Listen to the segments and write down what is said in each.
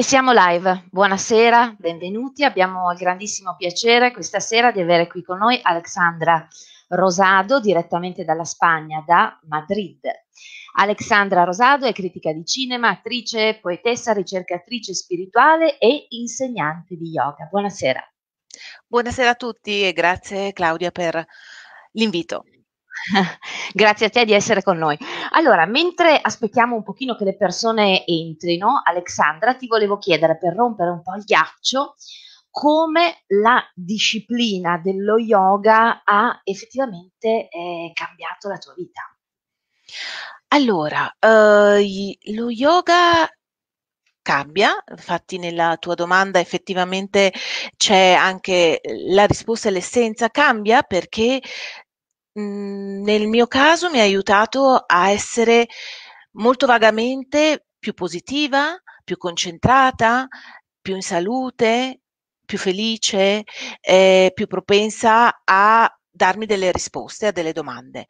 E siamo live. Buonasera, benvenuti. Abbiamo il grandissimo piacere questa sera di avere qui con noi Alexandra Rosado direttamente dalla Spagna, da Madrid. Alexandra Rosado è critica di cinema, attrice, poetessa, ricercatrice spirituale e insegnante di yoga. Buonasera. Buonasera a tutti e grazie Claudia per l'invito. Grazie a te di essere con noi. Allora, mentre aspettiamo un pochino che le persone entrino, Alexandra, ti volevo chiedere per rompere un po' il ghiaccio come la disciplina dello yoga ha effettivamente eh, cambiato la tua vita. Allora, eh, lo yoga cambia, infatti nella tua domanda effettivamente c'è anche la risposta l'essenza cambia perché Mm, nel mio caso mi ha aiutato a essere molto vagamente più positiva, più concentrata, più in salute, più felice, ehm, più propensa a darmi delle risposte a delle domande.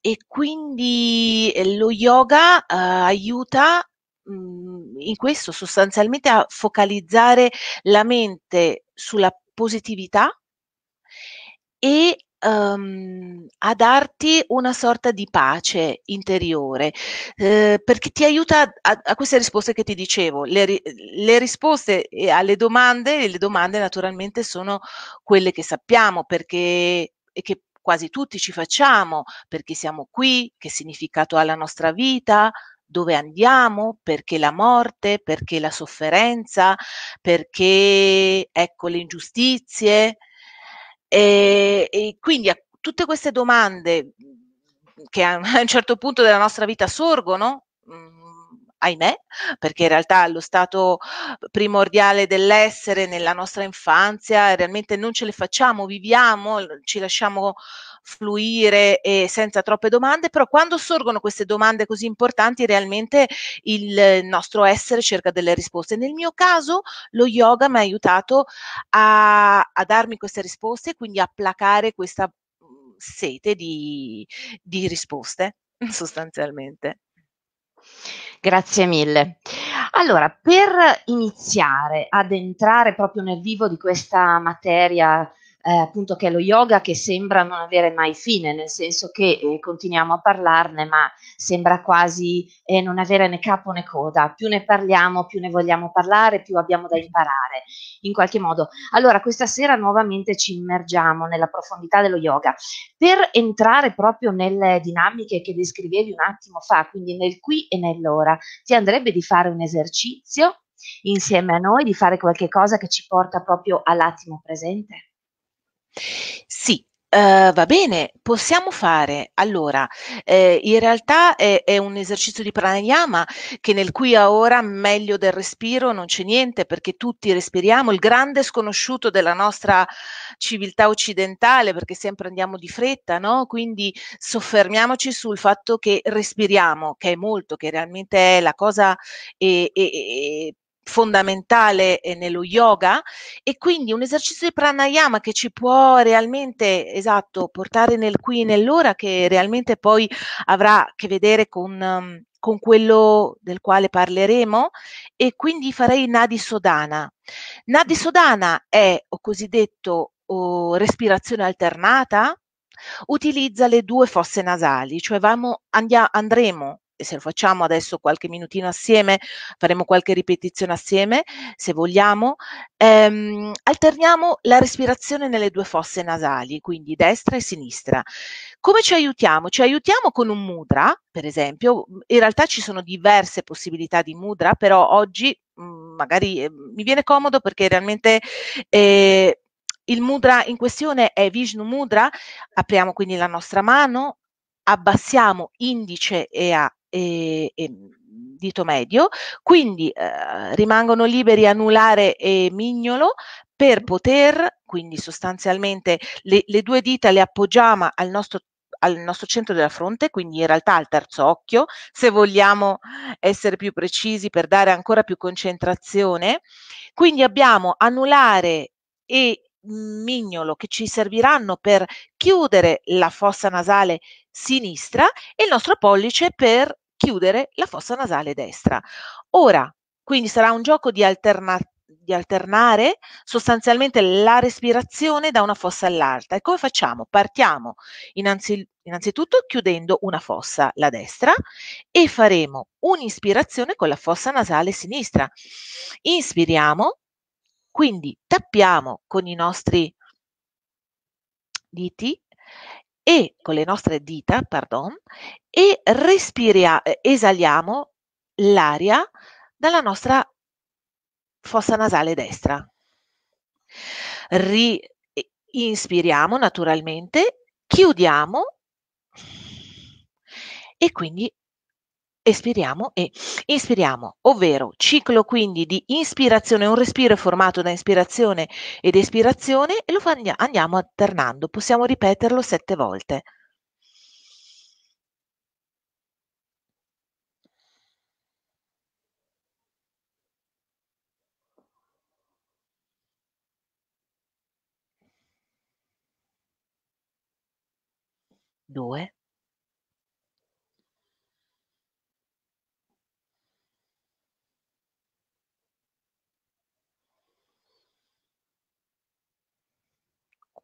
E quindi, eh, lo yoga, uhm, aiuta, mhmm, in questo sostanzialmente a focalizzare la mente sulla positività e ehm, a darti una sorta di pace interiore, eh, perché ti aiuta a, a, queste risposte che ti dicevo. Le, le risposte eh, alle domande, le domande naturalmente sono quelle che sappiamo perché e che quasi tutti ci facciamo, perché siamo qui, che significato ha la nostra vita, dove andiamo, perché la morte, perché la sofferenza, perché ecco le ingiustizie, e, e quindi a tutte queste domande mhmm, che a un certo punto della nostra vita sorgono, mhmm, ahimè, perché in realtà lo stato primordiale dell'essere nella nostra infanzia realmente non ce le facciamo, viviamo, ci lasciamo fluire e senza troppe domande, però quando sorgono queste domande così importanti realmente il nostro essere cerca delle risposte. Nel mio caso lo yoga mi ha aiutato a, a darmi queste risposte e quindi a placare questa mm, sete di, di risposte sostanzialmente. Grazie mille. Allora, per iniziare ad entrare proprio nel vivo di questa materia eh, appunto che è lo yoga che sembra non avere mai fine, nel senso che eh, continuiamo a parlarne, ma sembra quasi eh, non avere né capo né coda. Più ne parliamo, più ne vogliamo parlare, più abbiamo da imparare, in qualche modo. Allora, questa sera nuovamente ci immergiamo nella profondità dello yoga. Per entrare proprio nelle dinamiche che descrivevi un attimo fa, quindi nel qui e nell'ora, ti andrebbe di fare un esercizio insieme a noi, di fare qualche cosa che ci porta proprio all'attimo presente? Sì, Uhm, va bene, possiamo fare allora, ehm, in realtà è è un esercizio di pranayama che nel qui a ora meglio del respiro non c'è niente, perché tutti respiriamo, il grande sconosciuto della nostra civiltà occidentale, perché sempre andiamo di fretta, no, quindi soffermiamoci sul fatto che respiriamo, che è molto, che realmente è la cosa, ehm, e e fondamentale eh, nello yoga e quindi un esercizio di pranayama che ci può realmente, esatto, portare nel qui e nell'ora che realmente poi avrà a che vedere con, um, con quello del quale parleremo e quindi farei Nadi Sodana. Nadi Sodana è o cosiddetto o respirazione alternata, utilizza le due fosse nasali, cioè vamo, andia, andremo se lo facciamo adesso qualche minutino assieme, faremo qualche ripetizione assieme se vogliamo, ehm, alterniamo la respirazione nelle due fosse nasali, quindi destra e sinistra. Come ci aiutiamo? Ci aiutiamo con un mudra, per esempio, in realtà ci sono diverse possibilità di mudra, però oggi mh, mm, magari eh, mi viene comodo perché realmente... Eh, il mudra in questione è Vishnu Mudra, apriamo quindi la nostra mano, abbassiamo indice e, a, e, e dito medio, quindi eh, rimangono liberi anulare e mignolo per poter, quindi sostanzialmente le, le due dita le appoggiamo al nostro al nostro centro della fronte, quindi in realtà al terzo occhio, se vogliamo essere più precisi per dare ancora più concentrazione. Quindi abbiamo anulare e mignolo che ci serviranno per chiudere la fossa nasale sinistra e il nostro pollice per chiudere la fossa nasale destra. Ora, quindi sarà un gioco di, alterna- di alternare sostanzialmente la respirazione da una fossa all'altra. E come facciamo? Partiamo innanzi- innanzitutto chiudendo una fossa, la destra, e faremo un'ispirazione con la fossa nasale sinistra. Inspiriamo, quindi tappiamo con i nostri diti e con le nostre dita, pardon, e respiriamo, eh, esaliamo l'aria dalla nostra fossa nasale destra. Ri- inspiriamo naturalmente, chiudiamo e quindi espiriamo e inspiriamo, ovvero ciclo quindi di ispirazione, un respiro è formato da ispirazione ed espirazione e lo andiamo alternando, possiamo ripeterlo sette volte. Due.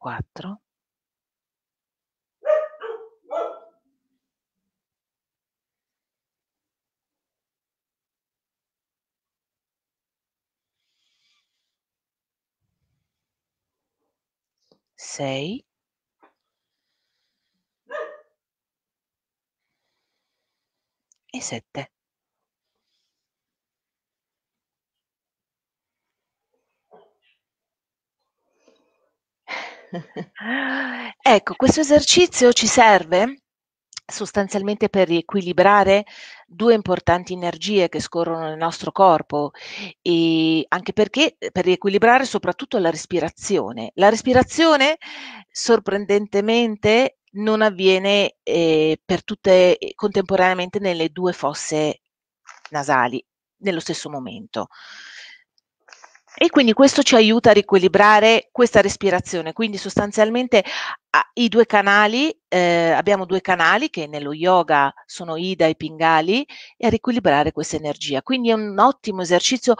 quattro sei e sette. Ecco, questo esercizio ci serve sostanzialmente per riequilibrare due importanti energie che scorrono nel nostro corpo e anche perché per riequilibrare soprattutto la respirazione. La respirazione sorprendentemente non avviene eh, per tutte eh, contemporaneamente nelle due fosse nasali nello stesso momento. E quindi questo ci aiuta a riequilibrare questa respirazione. Quindi sostanzialmente i due canali, eh, abbiamo due canali che nello yoga sono Ida e Pingali, e a riequilibrare questa energia. Quindi è un ottimo esercizio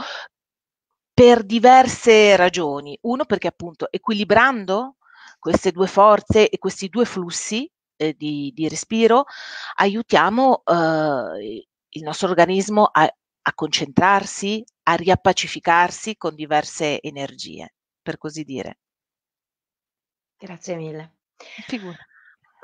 per diverse ragioni. Uno perché appunto equilibrando queste due forze e questi due flussi eh, di, di, respiro aiutiamo eh, il nostro organismo a, a concentrarsi, a riappacificarsi con diverse energie, per così dire. Grazie mille. Figura.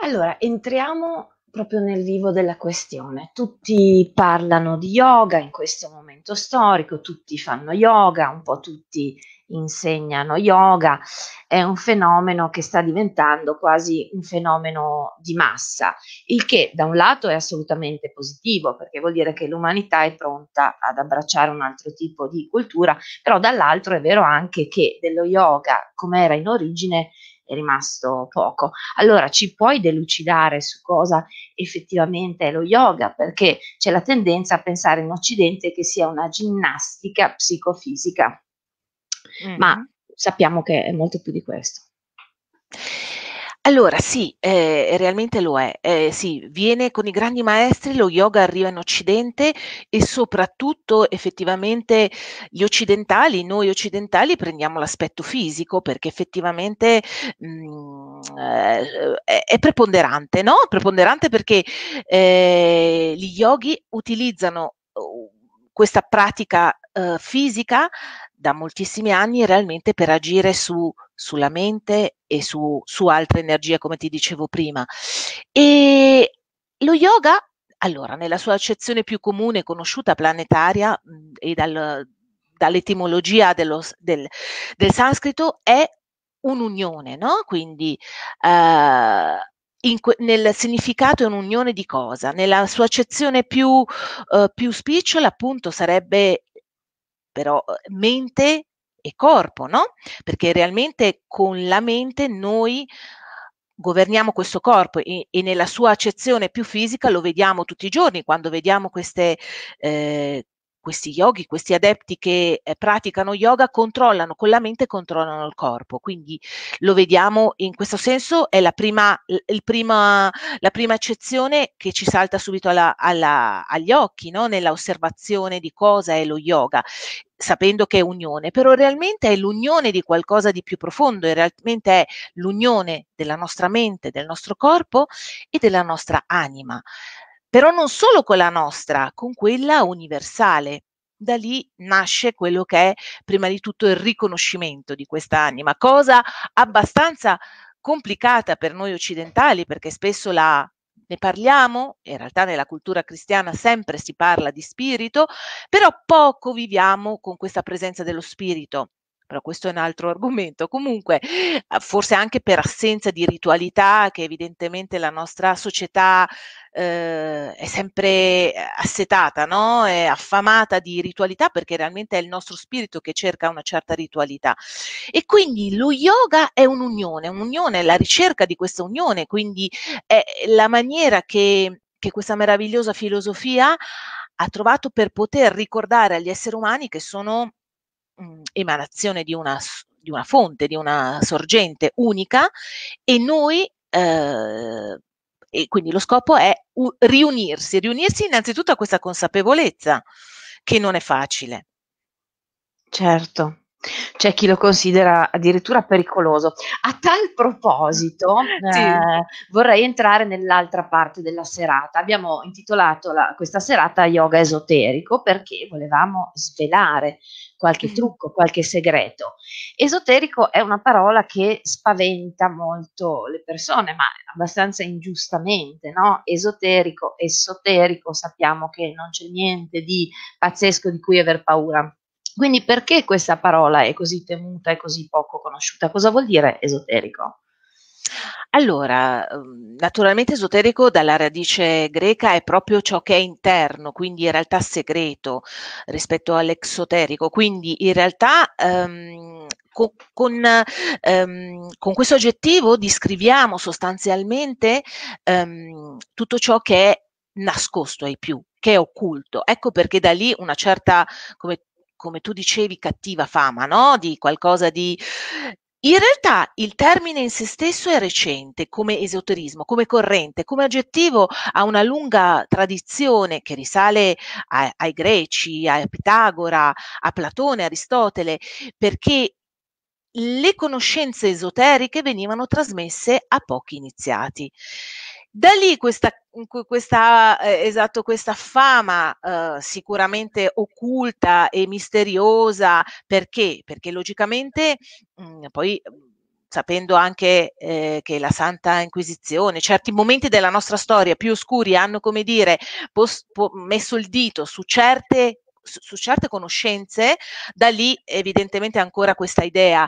Allora, entriamo proprio nel vivo della questione. Tutti parlano di yoga in questo momento storico, tutti fanno yoga, un po' tutti insegnano yoga, è un fenomeno che sta diventando quasi un fenomeno di massa, il che da un lato è assolutamente positivo perché vuol dire che l'umanità è pronta ad abbracciare un altro tipo di cultura, però dall'altro è vero anche che dello yoga come era in origine è rimasto poco. Allora ci puoi delucidare su cosa effettivamente è lo yoga, perché c'è la tendenza a pensare in Occidente che sia una ginnastica psicofisica Mm. Ma sappiamo che è molto più di questo. Allora sì, eh, realmente lo è. Eh, sì, viene con i grandi maestri, lo yoga arriva in Occidente e soprattutto effettivamente gli occidentali, noi occidentali prendiamo l'aspetto fisico perché effettivamente mh, mhmm, eh, è, è, preponderante, no? Preponderante perché eh, gli yogi utilizzano uh, questa pratica eh, fisica da moltissimi anni realmente per agire su, sulla mente e su, su altre energie, come ti dicevo prima. E lo yoga, allora, nella sua accezione più comune, conosciuta planetaria mh, e dal, dall'etimologia dello, del, del, sanscrito, è un'unione, no? Quindi eh, in, nel significato è un'unione di cosa? Nella sua accezione più, eh, più spicciola, appunto, sarebbe però uhm, mente e corpo, no? Perché realmente con la mente noi governiamo questo corpo e, e, nella sua accezione più fisica lo vediamo tutti i giorni quando vediamo queste, eh, questi yogi, questi adepti che eh, praticano yoga controllano con la mente, controllano il corpo. Quindi lo vediamo in questo senso, è la prima, prima, la prima accezione che ci salta subito alla, alla, agli occhi, no? nella osservazione di cosa è lo yoga sapendo che è unione, però realmente è l'unione di qualcosa di più profondo, e realmente è l'unione della nostra mente, del nostro corpo e della nostra anima però non solo con la nostra, con quella universale. Da lì nasce quello che è prima di tutto il riconoscimento di questa anima, cosa abbastanza complicata per noi occidentali perché spesso la ne parliamo, in realtà nella cultura cristiana sempre si parla di spirito, però poco viviamo con questa presenza dello spirito però questo è un altro argomento. Comunque, forse anche per assenza di ritualità che evidentemente la nostra società eh, è sempre assetata, no? è affamata di ritualità perché realmente è il nostro spirito che cerca una certa ritualità. E quindi lo yoga è un'unione, un'unione, la ricerca di questa unione, quindi è la maniera che, che questa meravigliosa filosofia ha trovato per poter ricordare agli esseri umani che sono mh, mhmm, emanazione di una, di una, fonte, di una sorgente unica e noi eh, e quindi lo scopo è u- riunirsi, riunirsi innanzitutto a questa consapevolezza che non è facile. Certo, c'è chi lo considera addirittura pericoloso. A tal proposito, sì. eh, vorrei entrare nell'altra parte della serata. Abbiamo intitolato la, questa serata Yoga esoterico perché volevamo svelare qualche mm. trucco, qualche segreto. Esoterico è una parola che spaventa molto le persone, ma abbastanza ingiustamente, no? Esoterico, esoterico, sappiamo che non c'è niente di pazzesco di cui aver paura. Quindi perché questa parola è così temuta e così poco conosciuta? Cosa vuol dire esoterico? Allora, uhm, naturalmente esoterico dalla radice greca è proprio ciò che è interno, quindi in realtà segreto rispetto all'exoterico, quindi in realtà um, con, con, um, ehm, con, questo aggettivo descriviamo sostanzialmente um, tutto ciò che è nascosto ai più, che è occulto. Ecco perché da lì una certa, come come tu dicevi, cattiva fama, no? Di qualcosa di... In realtà il termine in se stesso è recente come esoterismo, come corrente, come aggettivo ha una lunga tradizione che risale a, ai greci, a Pitagora, a Platone, Aristotele, perché le conoscenze esoteriche venivano trasmesse a pochi iniziati. Da lì questa, questa, eh, esatto, questa fama eh, sicuramente occulta e misteriosa, perché? Perché logicamente mh, mm, poi mm, sapendo anche eh, che la Santa Inquisizione, certi momenti della nostra storia più oscuri hanno, come dire, post, po- messo il dito su certe su, su certe conoscenze, da lì evidentemente ancora questa idea.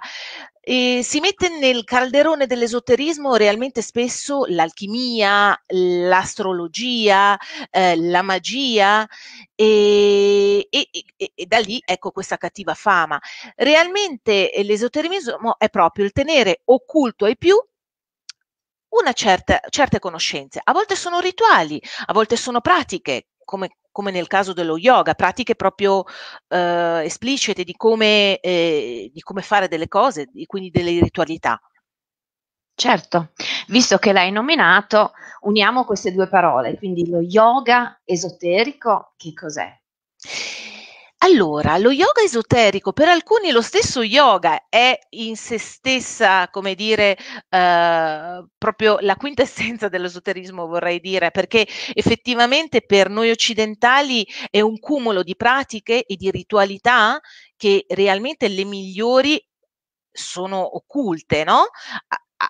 E si mette nel calderone dell'esoterismo realmente spesso l'alchimia, l'astrologia, eh, la magia e, e, e, e, da lì ecco questa cattiva fama. Realmente eh, l'esoterismo è proprio il tenere occulto ai più una certa, certe conoscenze. A volte sono rituali, a volte sono pratiche, come come nel caso dello yoga, pratiche proprio eh, esplicite di come, eh, di come fare delle cose, quindi delle ritualità. Certo, visto che l'hai nominato, uniamo queste due parole, quindi lo yoga esoterico, che cos'è? Allora, lo yoga esoterico per alcuni lo stesso yoga è in se stessa, come dire, eh, proprio la quintessenza dell'esoterismo, vorrei dire, perché effettivamente per noi occidentali è un cumulo di pratiche e di ritualità che realmente le migliori sono occulte, no?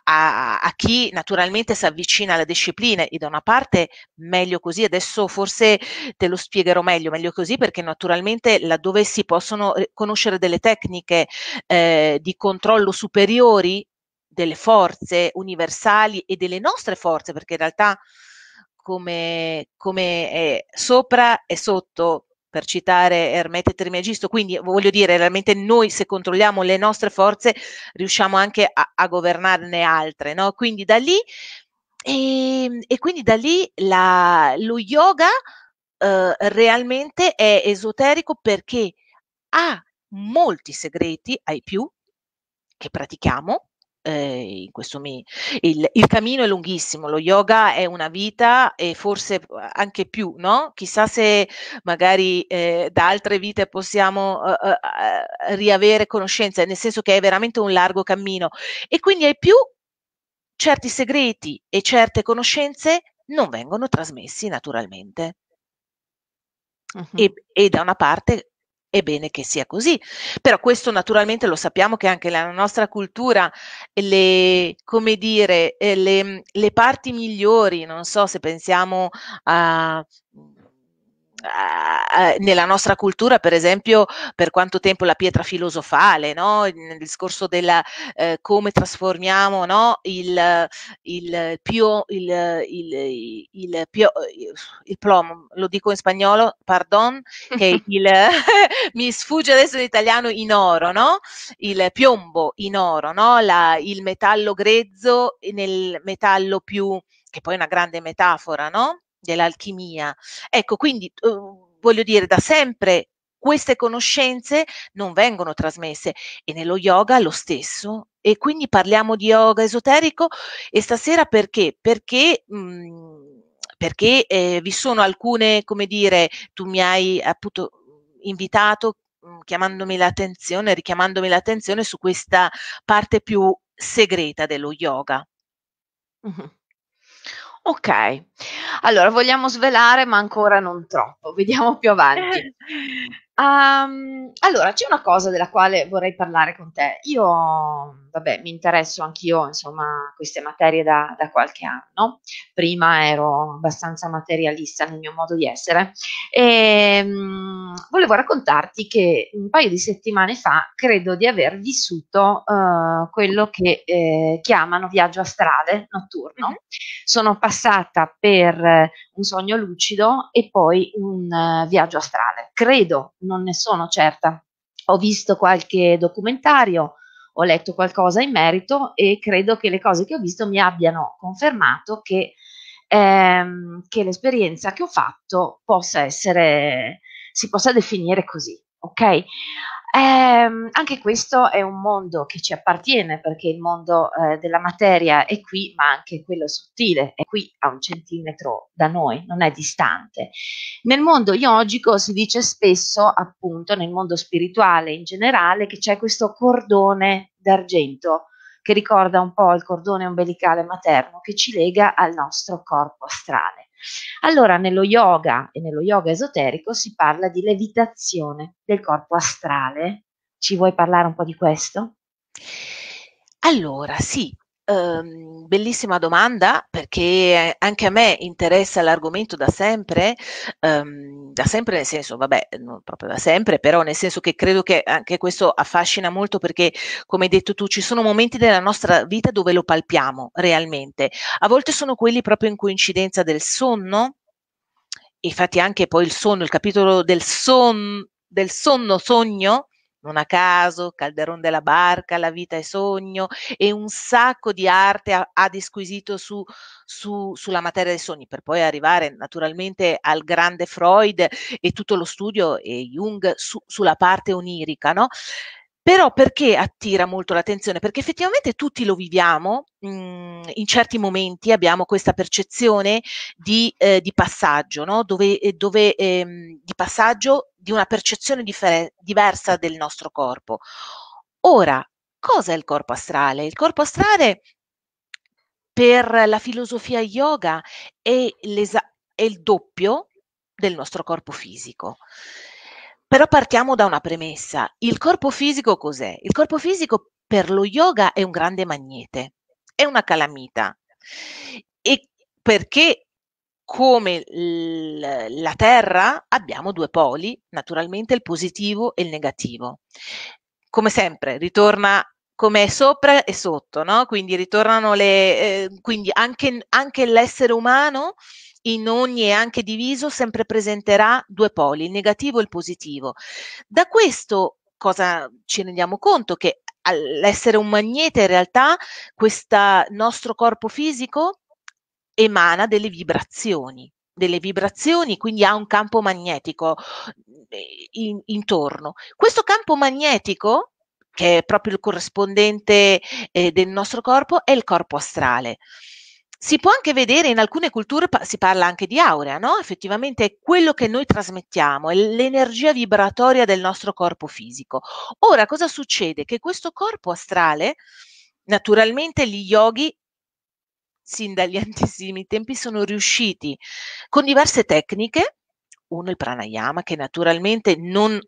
a, a, chi naturalmente si avvicina alla disciplina e da una parte meglio così, adesso forse te lo spiegherò meglio, meglio così perché naturalmente laddove si possono eh, conoscere delle tecniche eh, di controllo superiori delle forze universali e delle nostre forze, perché in realtà come, come è sopra e sotto per citare Ermete e Trimegisto. Quindi voglio dire, realmente noi se controlliamo le nostre forze riusciamo anche a, a governarne altre, no? Quindi da lì, e, ehm, e quindi da lì la, lo yoga eh, realmente è esoterico perché ha molti segreti ai più che pratichiamo eh, in questo mi, il, il, cammino è lunghissimo, lo yoga è una vita e forse anche più, no? Chissà se magari eh, da altre vite possiamo eh, eh, eh, riavere conoscenza, nel senso che è veramente un largo cammino e quindi è più certi segreti e certe conoscenze non vengono trasmessi naturalmente. Uh-huh. E, e da una parte è bene che sia così. Però questo naturalmente lo sappiamo che anche nella nostra cultura le, come dire, eh, le, le parti migliori, non so se pensiamo a nella nostra cultura, per esempio, per quanto tempo la pietra filosofale, no? nel discorso della eh, come trasformiamo no? il, il, pio, il, il, il, pio, il plom, lo dico in spagnolo, pardon, che il, mi sfugge adesso in italiano in oro, no? il piombo in oro, no? la, il metallo grezzo nel metallo più che poi è una grande metafora, no? dell'alchimia. Ecco, quindi eh, voglio dire, da sempre queste conoscenze non vengono trasmesse e nello yoga lo stesso. E quindi parliamo di yoga esoterico e stasera perché? Perché... Mh, mhmm, perché eh, vi sono alcune, come dire, tu mi hai appunto invitato mhmm, chiamandomi l'attenzione, richiamandomi l'attenzione su questa parte più segreta dello yoga. Mm-hmm. Ok, Allora vogliamo svelare, ma ancora non troppo, vediamo più avanti. Eh, Um, allora, c'è una cosa della quale vorrei parlare con te. Io, vabbè, mi interesso anch'io, insomma, a queste materie da, da, qualche anno. Prima ero abbastanza materialista nel mio modo di essere. E, um, volevo raccontarti che un paio di settimane fa credo di aver vissuto uh, quello che eh, chiamano viaggio astrale notturno. Mm-hmm. Sono passata per eh, un sogno lucido e poi un uh, viaggio astrale. Credo non ne sono certa. Ho visto qualche documentario, ho letto qualcosa in merito e credo che le cose che ho visto mi abbiano confermato che, ehm, che l'esperienza che ho fatto possa essere, si possa definire così. Ok? Ehm, anche questo è un mondo che ci appartiene perché il mondo eh, della materia è qui, ma anche quello sottile è qui a un centimetro da noi, non è distante. Nel mondo yogico si dice spesso, appunto, nel mondo spirituale in generale, che c'è questo cordone d'argento che ricorda un po' il cordone ombelicale materno che ci lega al nostro corpo astrale. Allora, nello yoga e nello yoga esoterico si parla di levitazione del corpo astrale. Ci vuoi parlare un po' di questo? Allora, sì, Ehm, bellissima domanda perché anche a me interessa l'argomento da sempre, ehm, da sempre nel senso, vabbè, non proprio da sempre, però nel senso che credo che anche questo affascina molto perché, come hai detto tu, ci sono momenti della nostra vita dove lo palpiamo realmente. A volte sono quelli proprio in coincidenza del sonno, infatti anche poi il sonno, il capitolo del, son, del sonno, sogno, non a caso, Calderon della Barca, La vita è sogno e un sacco di arte ha, ha disquisito su, su, sulla materia dei sogni, per poi arrivare naturalmente al grande Freud e tutto lo studio e Jung su, sulla parte onirica. No? Però perché attira molto l'attenzione? Perché effettivamente tutti lo viviamo, mh, mhmm, in certi momenti abbiamo questa percezione di, eh, di passaggio, no? dove, eh, dove ehm, di passaggio di una percezione differ- diversa del nostro corpo. Ora, cosa è il corpo astrale? Il corpo astrale per la filosofia yoga è, è il doppio del nostro corpo fisico. Però partiamo da una premessa. Il corpo fisico cos'è? Il corpo fisico per lo yoga è un grande magnete, è una calamita. E perché come l- la Terra abbiamo due poli, naturalmente il positivo e il negativo. Come sempre, ritorna come è sopra e sotto, no? Quindi ritornano le eh, quindi anche, anche l'essere umano in ogni e anche diviso sempre presenterà due poli, il negativo e il positivo. Da questo cosa ci rendiamo conto? Che all'essere un magnete in realtà questo nostro corpo fisico emana delle vibrazioni delle vibrazioni, quindi ha un campo magnetico eh, in, intorno. Questo campo magnetico, che è proprio il corrispondente eh, del nostro corpo, è il corpo astrale. Si può anche vedere in alcune culture si parla anche di aurea, no? Effettivamente è quello che noi trasmettiamo, è l'energia vibratoria del nostro corpo fisico. Ora, cosa succede? Che questo corpo astrale, naturalmente gli yogi sin dagli antissimi tempi sono riusciti con diverse tecniche, uno il pranayama che naturalmente non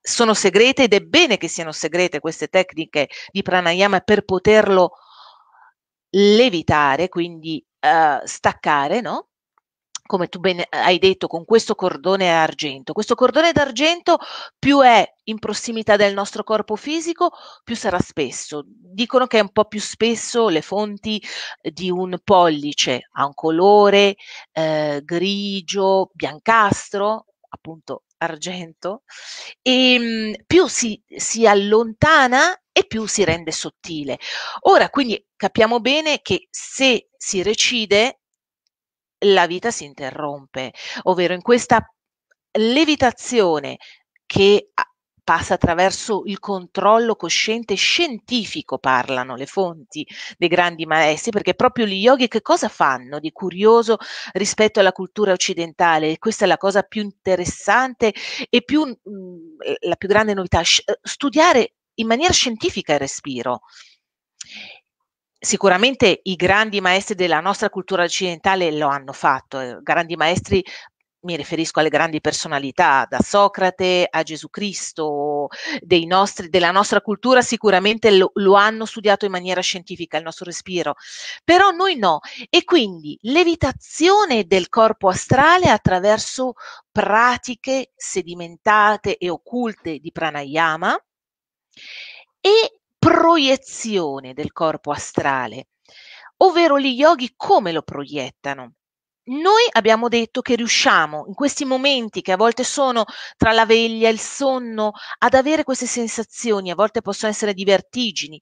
sono segrete ed è bene che siano segrete queste tecniche di pranayama per poterlo levitare, quindi eh, staccare, no? come tu ben eh, hai detto, con questo cordone argento. Questo cordone d'argento più è in prossimità del nostro corpo fisico, più sarà spesso. Dicono che è un po' più spesso le fonti eh, di un pollice, ha un colore eh, grigio, biancastro, appunto argento, e ehm, più si, si allontana e più si rende sottile. Ora, quindi capiamo bene che se si recide, la vita si interrompe, ovvero in questa levitazione che passa attraverso il controllo cosciente scientifico, parlano le fonti dei grandi maestri, perché proprio gli yogi che cosa fanno di curioso rispetto alla cultura occidentale? Questa è la cosa più interessante e più, mm, la più grande novità, eh, studiare in maniera scientifica il respiro. Sicuramente i grandi maestri della nostra cultura occidentale lo hanno fatto, eh, grandi maestri mi riferisco alle grandi personalità, da Socrate a Gesù Cristo, nostri, della nostra cultura sicuramente lo, lo, hanno studiato in maniera scientifica, il nostro respiro, però noi no. E quindi levitazione del corpo astrale attraverso pratiche sedimentate e occulte di pranayama, e proiezione del corpo astrale, ovvero gli yogi come lo proiettano. Noi abbiamo detto che riusciamo in questi momenti che a volte sono tra la veglia e il sonno ad avere queste sensazioni, a volte possono essere di vertigini.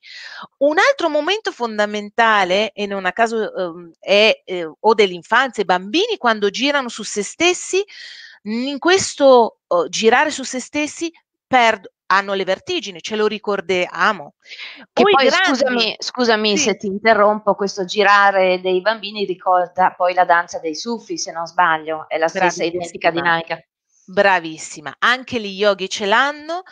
Un altro momento fondamentale, e non a caso eh, è eh, o dell'infanzia, i bambini quando girano su se stessi, in questo eh, girare su se stessi per, hanno le vertigini, ce lo ricordiamo. Che poi, poi grandi... scusami, scusami sì. se ti interrompo, questo girare dei bambini ricorda poi la danza dei sufi, se non sbaglio, è la stessa identica dinamica. Bravissima, anche gli yogi ce l'hanno,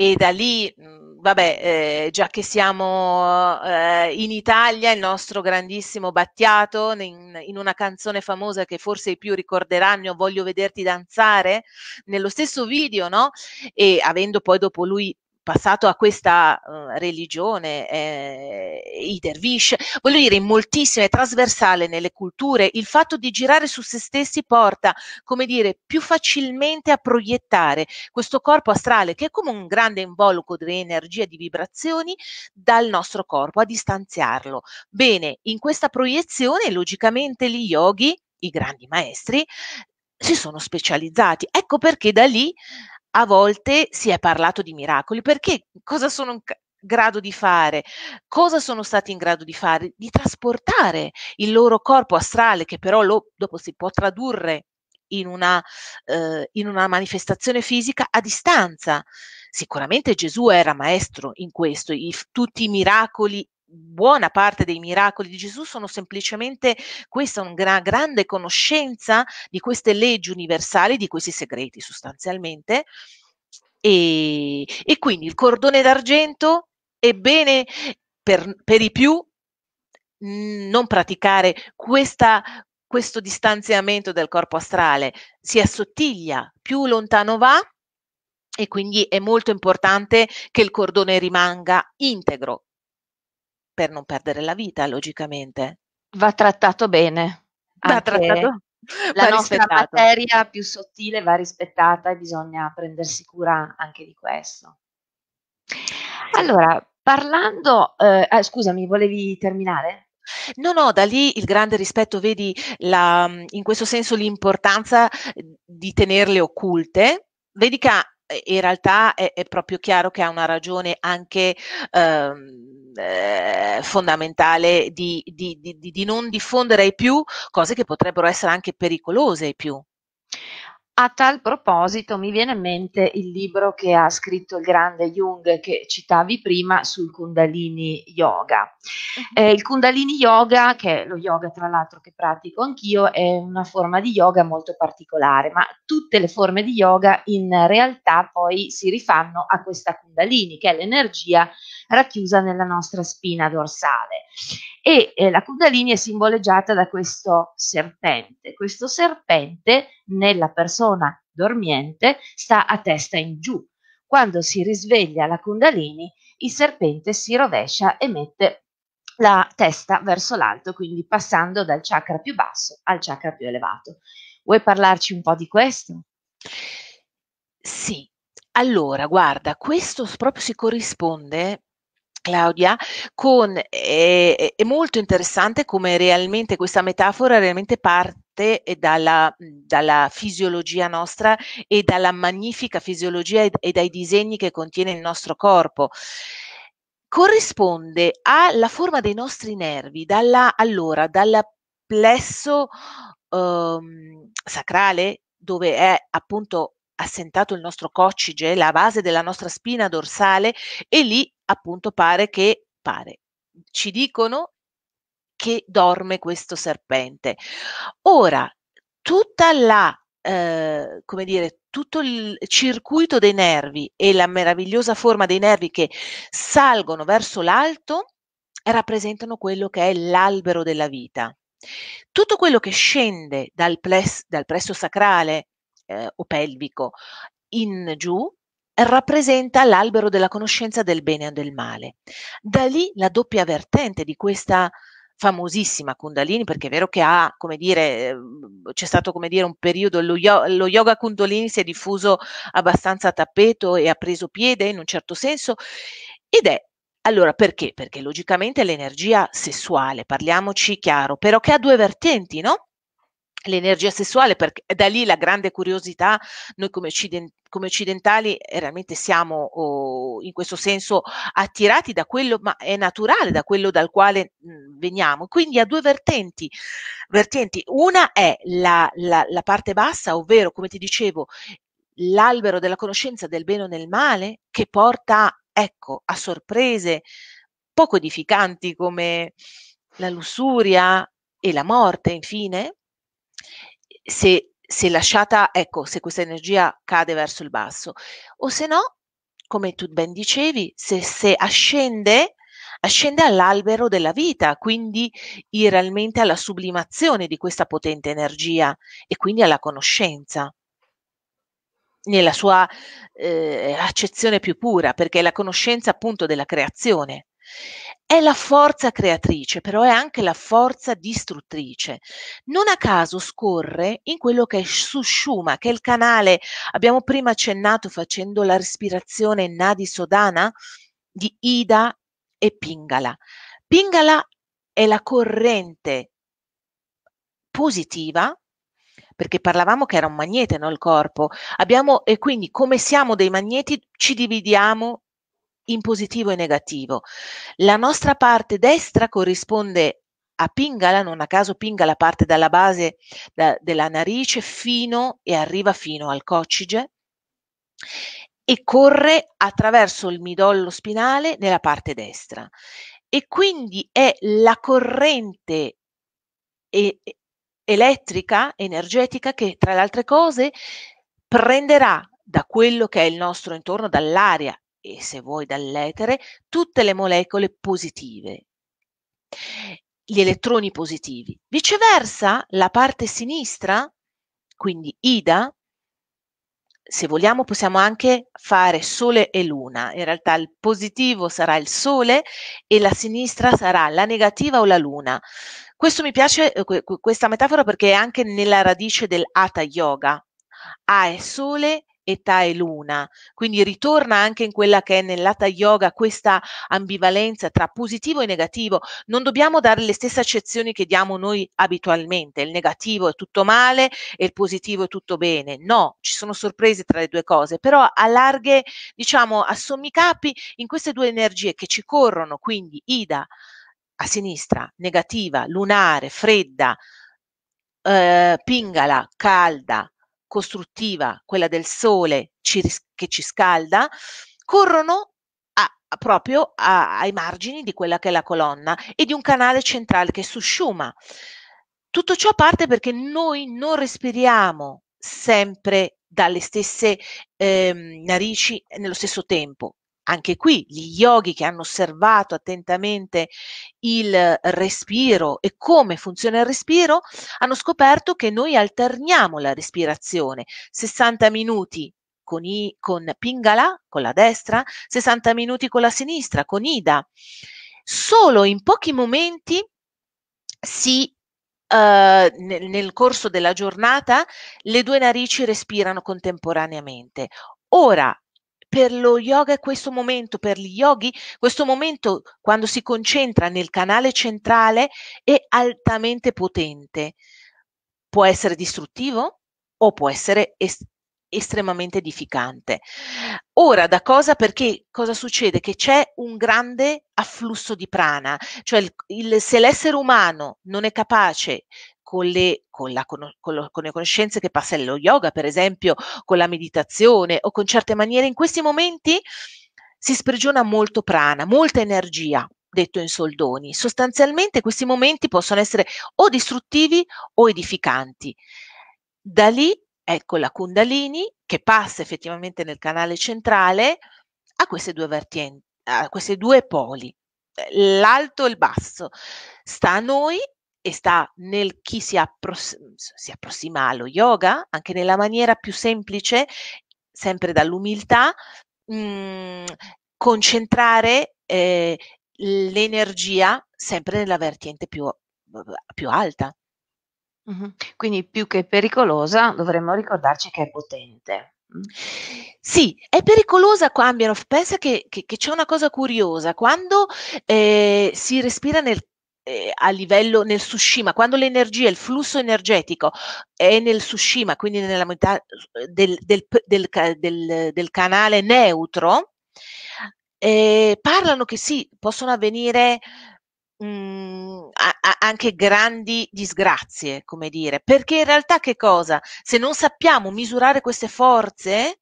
e da lì, mhmm, vabbè, eh, già che siamo eh, in Italia, il nostro grandissimo Battiato in, in, una canzone famosa che forse i più ricorderanno, Voglio vederti danzare, nello stesso video, no? E avendo poi dopo lui passato a questa uh, religione eh, i dervish, voglio dire in moltissime, è trasversale nelle culture, il fatto di girare su se stessi porta, come dire, più facilmente a proiettare questo corpo astrale che è come un grande involucro di energia e di vibrazioni dal nostro corpo, a distanziarlo. Bene, in questa proiezione logicamente gli yogi i grandi maestri si sono specializzati. Ecco perché da lì a volte si è parlato di miracoli, perché cosa sono in grado di fare? Cosa sono stati in grado di fare? Di trasportare il loro corpo astrale, che però lo, dopo si può tradurre in una, eh, in una manifestazione fisica a distanza. Sicuramente Gesù era maestro in questo, i, tutti i miracoli buona parte dei miracoli di Gesù sono semplicemente questa, una grande conoscenza di queste leggi universali, di questi segreti sostanzialmente. E, e quindi il cordone d'argento è bene per, per i più non praticare questa, questo distanziamento del corpo astrale, si assottiglia, più lontano va e quindi è molto importante che il cordone rimanga integro, per non perdere la vita, logicamente. Va trattato bene. Va trattato. La va nostra rispettato. materia più sottile va rispettata e bisogna prendersi cura anche di questo. Allora, parlando, eh, ah, scusami, volevi terminare? No, no, da lì il grande rispetto, vedi la, mm, in questo senso l'importanza eh, di tenerle occulte. Vedi che in realtà è, è, proprio chiaro che ha una ragione anche ehm, eh, fondamentale di, di, di, di non diffondere ai più cose che potrebbero essere anche pericolose ai più. A tal proposito mi viene in mente il libro che ha scritto il grande Jung che citavi prima sul Kundalini Yoga. Mhm. Eh, il Kundalini Yoga, che è lo yoga tra l'altro che pratico anch'io, è una forma di yoga molto particolare, ma tutte le forme di yoga in realtà poi si rifanno a questa Kundalini, che è l'energia racchiusa nella nostra spina dorsale. E eh, la Kundalini è simboleggiata da questo serpente. Questo serpente nella persona persona dormiente sta a testa in giù. Quando si risveglia la Kundalini, il serpente si rovescia e mette la testa verso l'alto, quindi passando dal chakra più basso al chakra più elevato. Vuoi parlarci un po' di questo? Sì, allora guarda, questo proprio si corrisponde Claudia, con, eh, è, è, molto interessante come realmente questa metafora realmente parte arte e dalla, dalla fisiologia nostra e dalla magnifica fisiologia e, dai disegni che contiene il nostro corpo corrisponde alla forma dei nostri nervi, dalla, allora, dal plesso ehm, sacrale, dove è appunto assentato il nostro coccige, la base della nostra spina dorsale, e lì appunto pare che, pare, ci dicono che dorme questo serpente. Ora, tutta la, eh, come dire, tutto il circuito dei nervi e la meravigliosa forma dei nervi che salgono verso l'alto rappresentano quello che è l'albero della vita. Tutto quello che scende dal, ples, dal plesso sacrale eh, o pelvico in giù rappresenta l'albero della conoscenza del bene e del male. Da lì la doppia vertente di questa famosissima Kundalini perché è vero che ha, come dire, ehm, c'è stato come dire un periodo, lo, lo yoga Kundalini si è diffuso abbastanza a tappeto e ha preso piede in un certo senso ed è allora, perché? Perché logicamente l'energia sessuale, parliamoci chiaro, però che ha due vertenti, no? L'energia sessuale, perché da lì la grande curiosità, noi come occidentali, come occidentali eh, realmente siamo oh, in questo senso attirati da quello, ma è naturale, da quello dal quale mh, mm, veniamo. Quindi ha due vertenti. vertenti. Una è la, la, la parte bassa, ovvero, come ti dicevo, l'albero della conoscenza del bene o del male, che porta, ecco, a sorprese poco edificanti come la lussuria e la morte, infine, se se lasciata, ecco, se questa energia cade verso il basso, o se no, come tu ben dicevi, se, se ascende, ascende all'albero della vita, quindi realmente alla sublimazione di questa potente energia e quindi alla conoscenza nella sua eh, accezione più pura, perché è la conoscenza appunto della creazione. È la forza creatrice, però è anche la forza distruttrice. Non a caso scorre in quello che è Sushuma, che è il canale, abbiamo prima accennato facendo la respirazione Nadi Sodana di Ida e Pingala. Pingala è la corrente positiva perché parlavamo che era un magnete no, il corpo, Abbiamo, e quindi come siamo dei magneti ci dividiamo in positivo e negativo. La nostra parte destra corrisponde a Pingala, non a caso Pingala parte dalla base da, della narice fino e arriva fino al coccige e corre attraverso il midollo spinale nella parte destra. E quindi è la corrente e, elettrica, energetica, che tra le altre cose prenderà da quello che è il nostro intorno, dall'aria e se vuoi dall'etere tutte le molecole positive, gli elettroni positivi. Viceversa, la parte sinistra, quindi Ida, se vogliamo possiamo anche fare sole e luna, in realtà il positivo sarà il sole e la sinistra sarà la negativa o la luna. Questo mi piace, eh, questa metafora perché è anche nella radice del Hatha Yoga. A è sole età e luna, quindi ritorna anche in quella che è nell'ata Yoga questa ambivalenza tra positivo e negativo. Non dobbiamo dare le stesse accezioni che diamo noi abitualmente, il negativo è tutto male e il positivo è tutto bene. No, ci sono sorprese tra le due cose, però a larghe, diciamo, a sommi capi in queste due energie che ci corrono, quindi Ida a sinistra, negativa, lunare, fredda, eh, pingala, calda, costruttiva, quella del sole ci, che ci scalda, corrono a, proprio a, ai margini di quella che è la colonna e di un canale centrale che susciuma. Tutto ciò parte perché noi non respiriamo sempre dalle stesse eh, narici nello stesso tempo. Anche qui gli yogi che hanno osservato attentamente il respiro e come funziona il respiro hanno scoperto che noi alterniamo la respirazione 60 minuti con, i, con Pingala, con la destra, 60 minuti con la sinistra, con Ida. Solo in pochi momenti si Uh, nel, nel, corso della giornata le due narici respirano contemporaneamente. Ora per lo yoga è questo momento, per gli yogi questo momento quando si concentra nel canale centrale è altamente potente. Può essere distruttivo o può essere est- estremamente edificante. Ora, da cosa? Perché cosa succede? Che c'è un grande afflusso di prana, cioè il, il, se l'essere umano non è capace con le, con la, con, lo, con le conoscenze che passa nello yoga, per esempio, con la meditazione o con certe maniere, in questi momenti si sprigiona molto prana, molta energia, detto in soldoni. Sostanzialmente questi momenti possono essere o distruttivi o edificanti. Da lì, ecco la Kundalini che passa effettivamente nel canale centrale a queste due vertienti, a questi due poli, eh, l'alto e il basso. Sta a noi e sta nel chi si, appros- si approssima allo yoga, anche nella maniera più semplice, sempre dall'umiltà, mh, mhmm, concentrare eh, l'energia sempre nella vertiente più, più alta. Quindi più che pericolosa dovremmo ricordarci che è potente. Sì, è pericolosa Quando Pensa che, che, che, c'è una cosa curiosa. Quando eh, si respira nel eh, a livello nel Tsushima, quando l'energia, il flusso energetico è nel Tsushima, quindi nella metà eh, del, del, del, del canale neutro, eh, parlano che sì, possono avvenire mh, mm, a, a anche grandi disgrazie, come dire, perché in realtà che cosa? Se non sappiamo misurare queste forze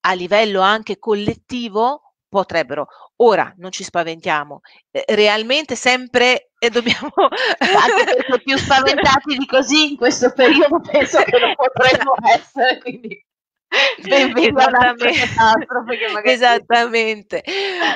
a livello anche collettivo, potrebbero. Ora non ci spaventiamo, eh, realmente sempre e eh, dobbiamo essere più spaventati di così in questo periodo penso che lo potremmo essere, quindi Esattamente. Magari... Esattamente.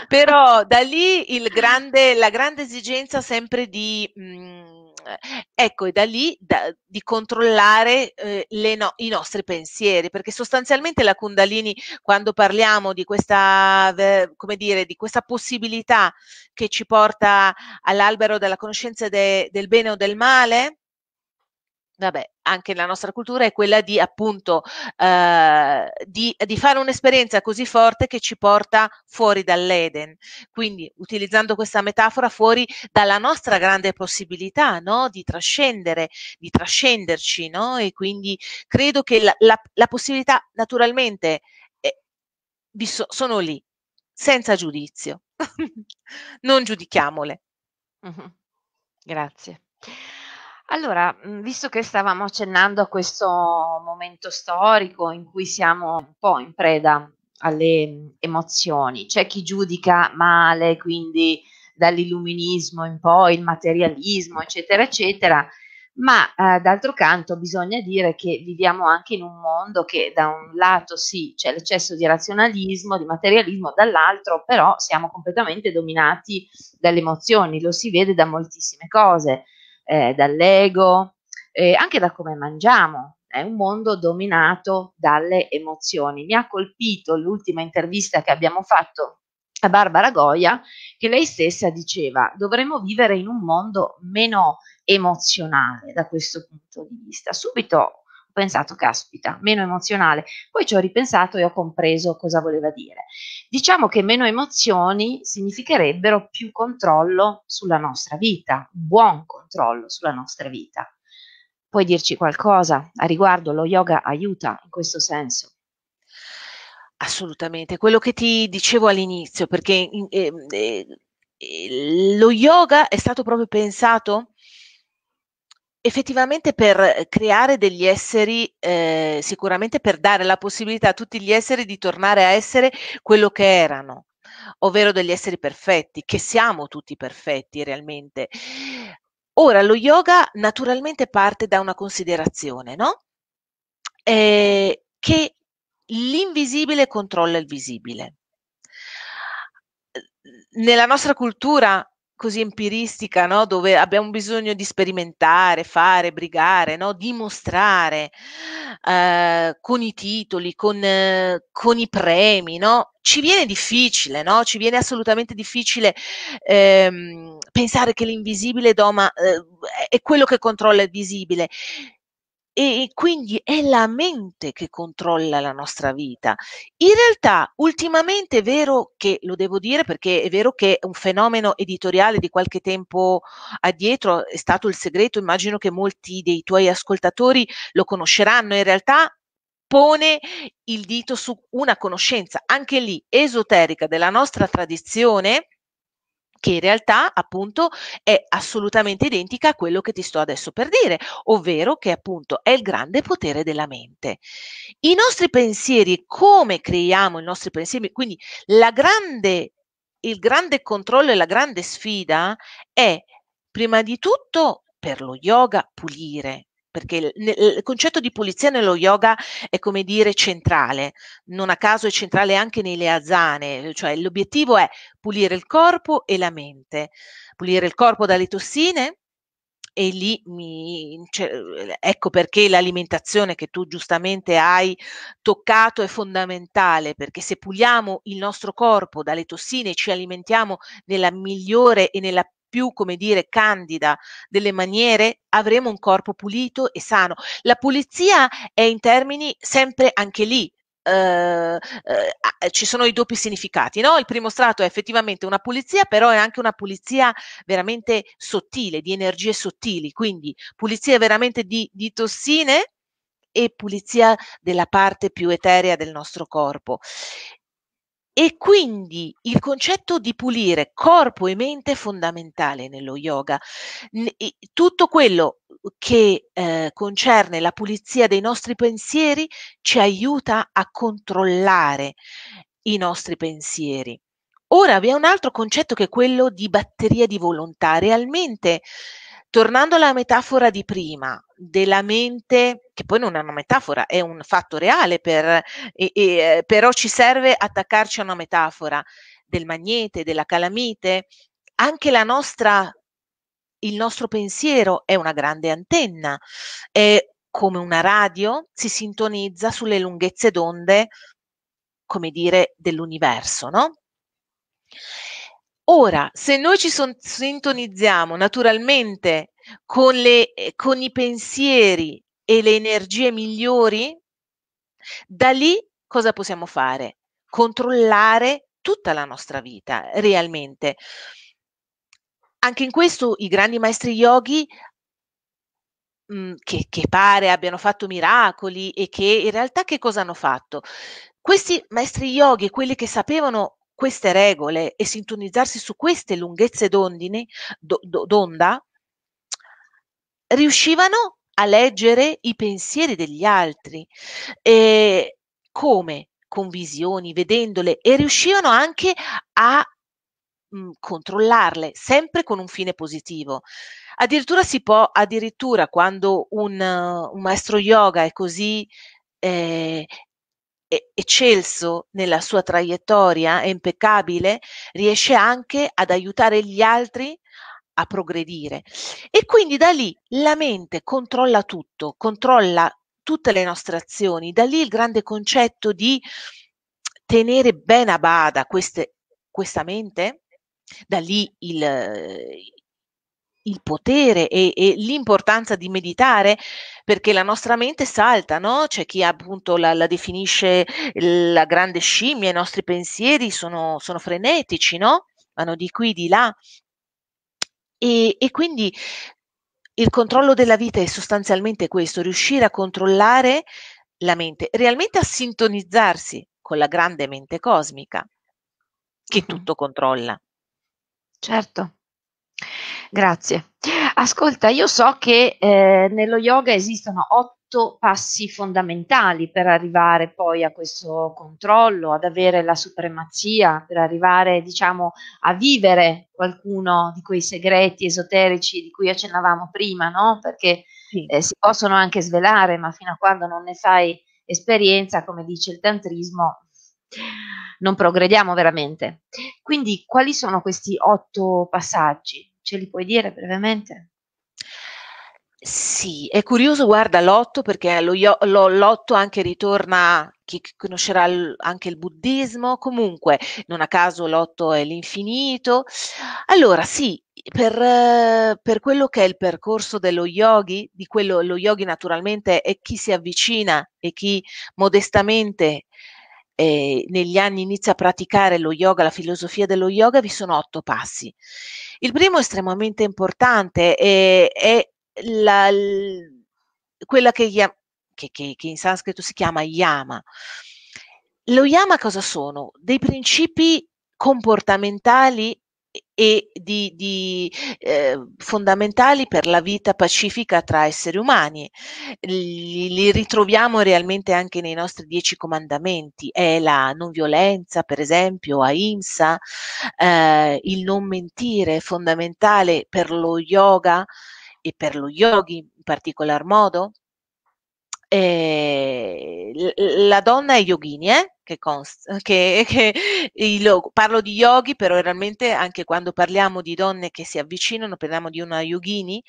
Però da lì il grande, la grande esigenza sempre di mh, mm, eh, ecco, è da lì da, di controllare eh, le no, i nostri pensieri, perché sostanzialmente la Kundalini, quando parliamo di questa, come dire, di questa possibilità che ci porta all'albero della conoscenza de, del bene o del male, vabbè, anche la nostra cultura è quella di appunto eh, di, di, fare un'esperienza così forte che ci porta fuori dall'Eden. Quindi, utilizzando questa metafora, fuori dalla nostra grande possibilità no? di trascendere, di trascenderci, no? E quindi credo che la, la, la possibilità naturalmente è, sono lì, senza giudizio. non giudichiamole. Mm-hmm. Grazie. Allora, mhmm, visto che stavamo accennando a questo momento storico in cui siamo un po' in preda alle, mhmm, emozioni, c'è chi giudica male, quindi dall'illuminismo in poi, il materialismo, eccetera, eccetera, ma, ehm, d'altro canto bisogna dire che viviamo anche in un mondo che da un lato sì, c'è l'eccesso di razionalismo, di materialismo, dall'altro però siamo completamente dominati dalle emozioni, lo si vede da moltissime cose eh, dall'ego, eh, anche da come mangiamo. È un mondo dominato dalle emozioni. Mi ha colpito l'ultima intervista che abbiamo fatto a Barbara Goia, che lei stessa diceva dovremmo vivere in un mondo meno emozionale da questo punto di vista. Subito ho pensato, caspita, meno emozionale. Poi ci ho ripensato e ho compreso cosa voleva dire. Diciamo che meno emozioni significherebbero più controllo sulla nostra vita, buon controllo sulla nostra vita. Puoi dirci qualcosa a riguardo? Lo yoga aiuta in questo senso? Assolutamente, quello che ti dicevo all'inizio, perché eh, eh, lo yoga è stato proprio pensato Effettivamente per eh, creare degli esseri, ehm, sicuramente per dare la possibilità a tutti gli esseri di tornare a essere quello che erano, ovvero degli esseri perfetti, che siamo tutti perfetti realmente. Ora, lo yoga naturalmente parte da una considerazione, no? Eh, che l'invisibile controlla il visibile. Nella nostra cultura così empiristica, no? dove abbiamo bisogno di sperimentare, fare, brigare, no? dimostrare eh, con i titoli, con, eh, con i premi, no? ci viene difficile, ci viene assolutamente difficile ehm, pensare che l'invisibile doma, eh, è quello che controlla il visibile e quindi è la mente che controlla la nostra vita. In realtà ultimamente è vero che, lo devo dire perché è vero che un fenomeno editoriale di qualche tempo addietro è stato il segreto, immagino che molti dei tuoi ascoltatori lo conosceranno, in realtà pone il dito su una conoscenza anche lì esoterica della nostra tradizione che in realtà appunto è assolutamente identica a quello che ti sto adesso per dire, ovvero che appunto è il grande potere della mente. I nostri pensieri, come creiamo i nostri pensieri, quindi la grande, il grande controllo e la grande sfida è prima di tutto per lo yoga pulire, perché il, il, concetto di pulizia nello yoga è come dire centrale, non a caso è centrale anche nelle asane, cioè l'obiettivo è pulire il corpo e la mente, pulire il corpo dalle tossine e lì mi, cioè, ecco perché l'alimentazione che tu giustamente hai toccato è fondamentale, perché se puliamo il nostro corpo dalle tossine e ci alimentiamo nella migliore e nella più, come dire, candida delle maniere, avremo un corpo pulito e sano. La pulizia è in termini sempre anche lì Uh, uh, ci sono i doppi significati. No? Il primo strato è effettivamente una pulizia, però è anche una pulizia veramente sottile, di energie sottili, quindi pulizia veramente di, di tossine e pulizia della parte più eterea del nostro corpo. E quindi il concetto di pulire corpo e mente è fondamentale nello yoga. Tutto quello che eh, concerne la pulizia dei nostri pensieri ci aiuta a controllare i nostri pensieri. Ora vi è un altro concetto che è quello di batteria di volontà. Realmente Tornando alla metafora di prima, della mente, che poi non è una metafora, è un fatto reale, per, e, e, però ci serve attaccarci a una metafora del magnete, della calamite, anche la nostra, il nostro pensiero è una grande antenna, è come una radio, si sintonizza sulle lunghezze d'onde, come dire, dell'universo, no? Ora, se noi ci son- sintonizziamo naturalmente con, le, eh, con i pensieri e le energie migliori, da lì cosa possiamo fare? Controllare tutta la nostra vita realmente. Anche in questo i grandi maestri yogi mh, mm, che, che, pare abbiano fatto miracoli e che in realtà che cosa hanno fatto? Questi maestri yogi, quelli che sapevano queste regole e sintonizzarsi su queste lunghezze d'ondine, do, do, d'onda, riuscivano a leggere i pensieri degli altri. E come? Con visioni, vedendole e riuscivano anche a mh, mhmm, controllarle, sempre con un fine positivo. Addirittura si può, addirittura quando un, un maestro yoga è così eh, eccelso nella sua traiettoria, è impeccabile, riesce anche ad aiutare gli altri a progredire. E quindi da lì la mente controlla tutto, controlla tutte le nostre azioni, da lì il grande concetto di tenere ben a bada queste, questa mente, da lì il, il potere e, e, l'importanza di meditare perché la nostra mente salta, no? C'è chi appunto la, la definisce eh, la grande scimmia, i nostri pensieri sono, sono frenetici, no? Vanno di qui, di là. E, e quindi il controllo della vita è sostanzialmente questo, riuscire a controllare la mente, realmente a sintonizzarsi con la grande mente cosmica che tutto controlla. Certo, Grazie. Ascolta, io so che eh, nello yoga esistono otto passi fondamentali per arrivare poi a questo controllo, ad avere la supremazia, per arrivare, diciamo, a vivere qualcuno di quei segreti esoterici di cui accennavamo prima, no? Perché sì. eh, si possono anche svelare, ma fino a quando non ne fai esperienza, come dice il tantrismo, non progrediamo veramente. Quindi, quali sono questi otto passaggi? ce li puoi dire brevemente? Sì, è curioso, guarda l'otto perché lo, lo, l'otto anche ritorna chi conoscerà l, anche il buddismo, comunque non a caso l'otto è l'infinito. Allora sì, per, per quello che è il percorso dello yogi, di quello lo yogi naturalmente è chi si avvicina e chi modestamente eh, negli anni inizia a praticare lo yoga, la filosofia dello yoga, vi sono otto passi. Il primo è estremamente importante, è, è la, quella che, che, che, che in sanscrito si chiama yama. Lo yama cosa sono? Dei principi comportamentali e di, di eh, fondamentali per la vita pacifica tra esseri umani. Li, li, ritroviamo realmente anche nei nostri dieci comandamenti, è la non violenza, per esempio, ahimsa, eh, il non mentire è fondamentale per lo yoga e per lo yogi in particolar modo eh, la donna è yogini, eh? che consta, che, che il, parlo di yogi, però realmente anche quando parliamo di donne che si avvicinano, parliamo di una yogini,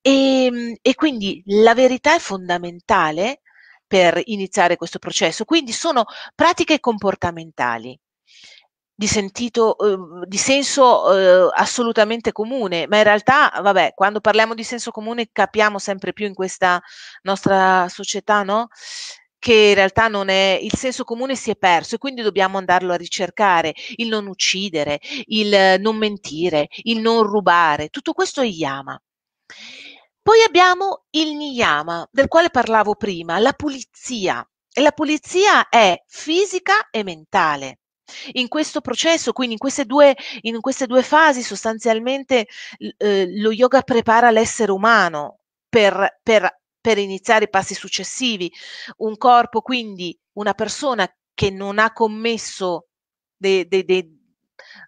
e, ehm, e quindi la verità è fondamentale per iniziare questo processo, quindi sono pratiche comportamentali di, sentito, eh, di senso eh, assolutamente comune, ma in realtà, vabbè, quando parliamo di senso comune capiamo sempre più in questa nostra società, no? che in realtà non è, il senso comune si è perso e quindi dobbiamo andarlo a ricercare, il non uccidere, il non mentire, il non rubare, tutto questo è yama. Poi abbiamo il niyama, del quale parlavo prima, la pulizia. E la pulizia è fisica e mentale. In questo processo, quindi in queste due, in queste due fasi, sostanzialmente eh, lo yoga prepara l'essere umano per, per, per iniziare i passi successivi. Un corpo, quindi una persona che non ha commesso dei, dei, dei,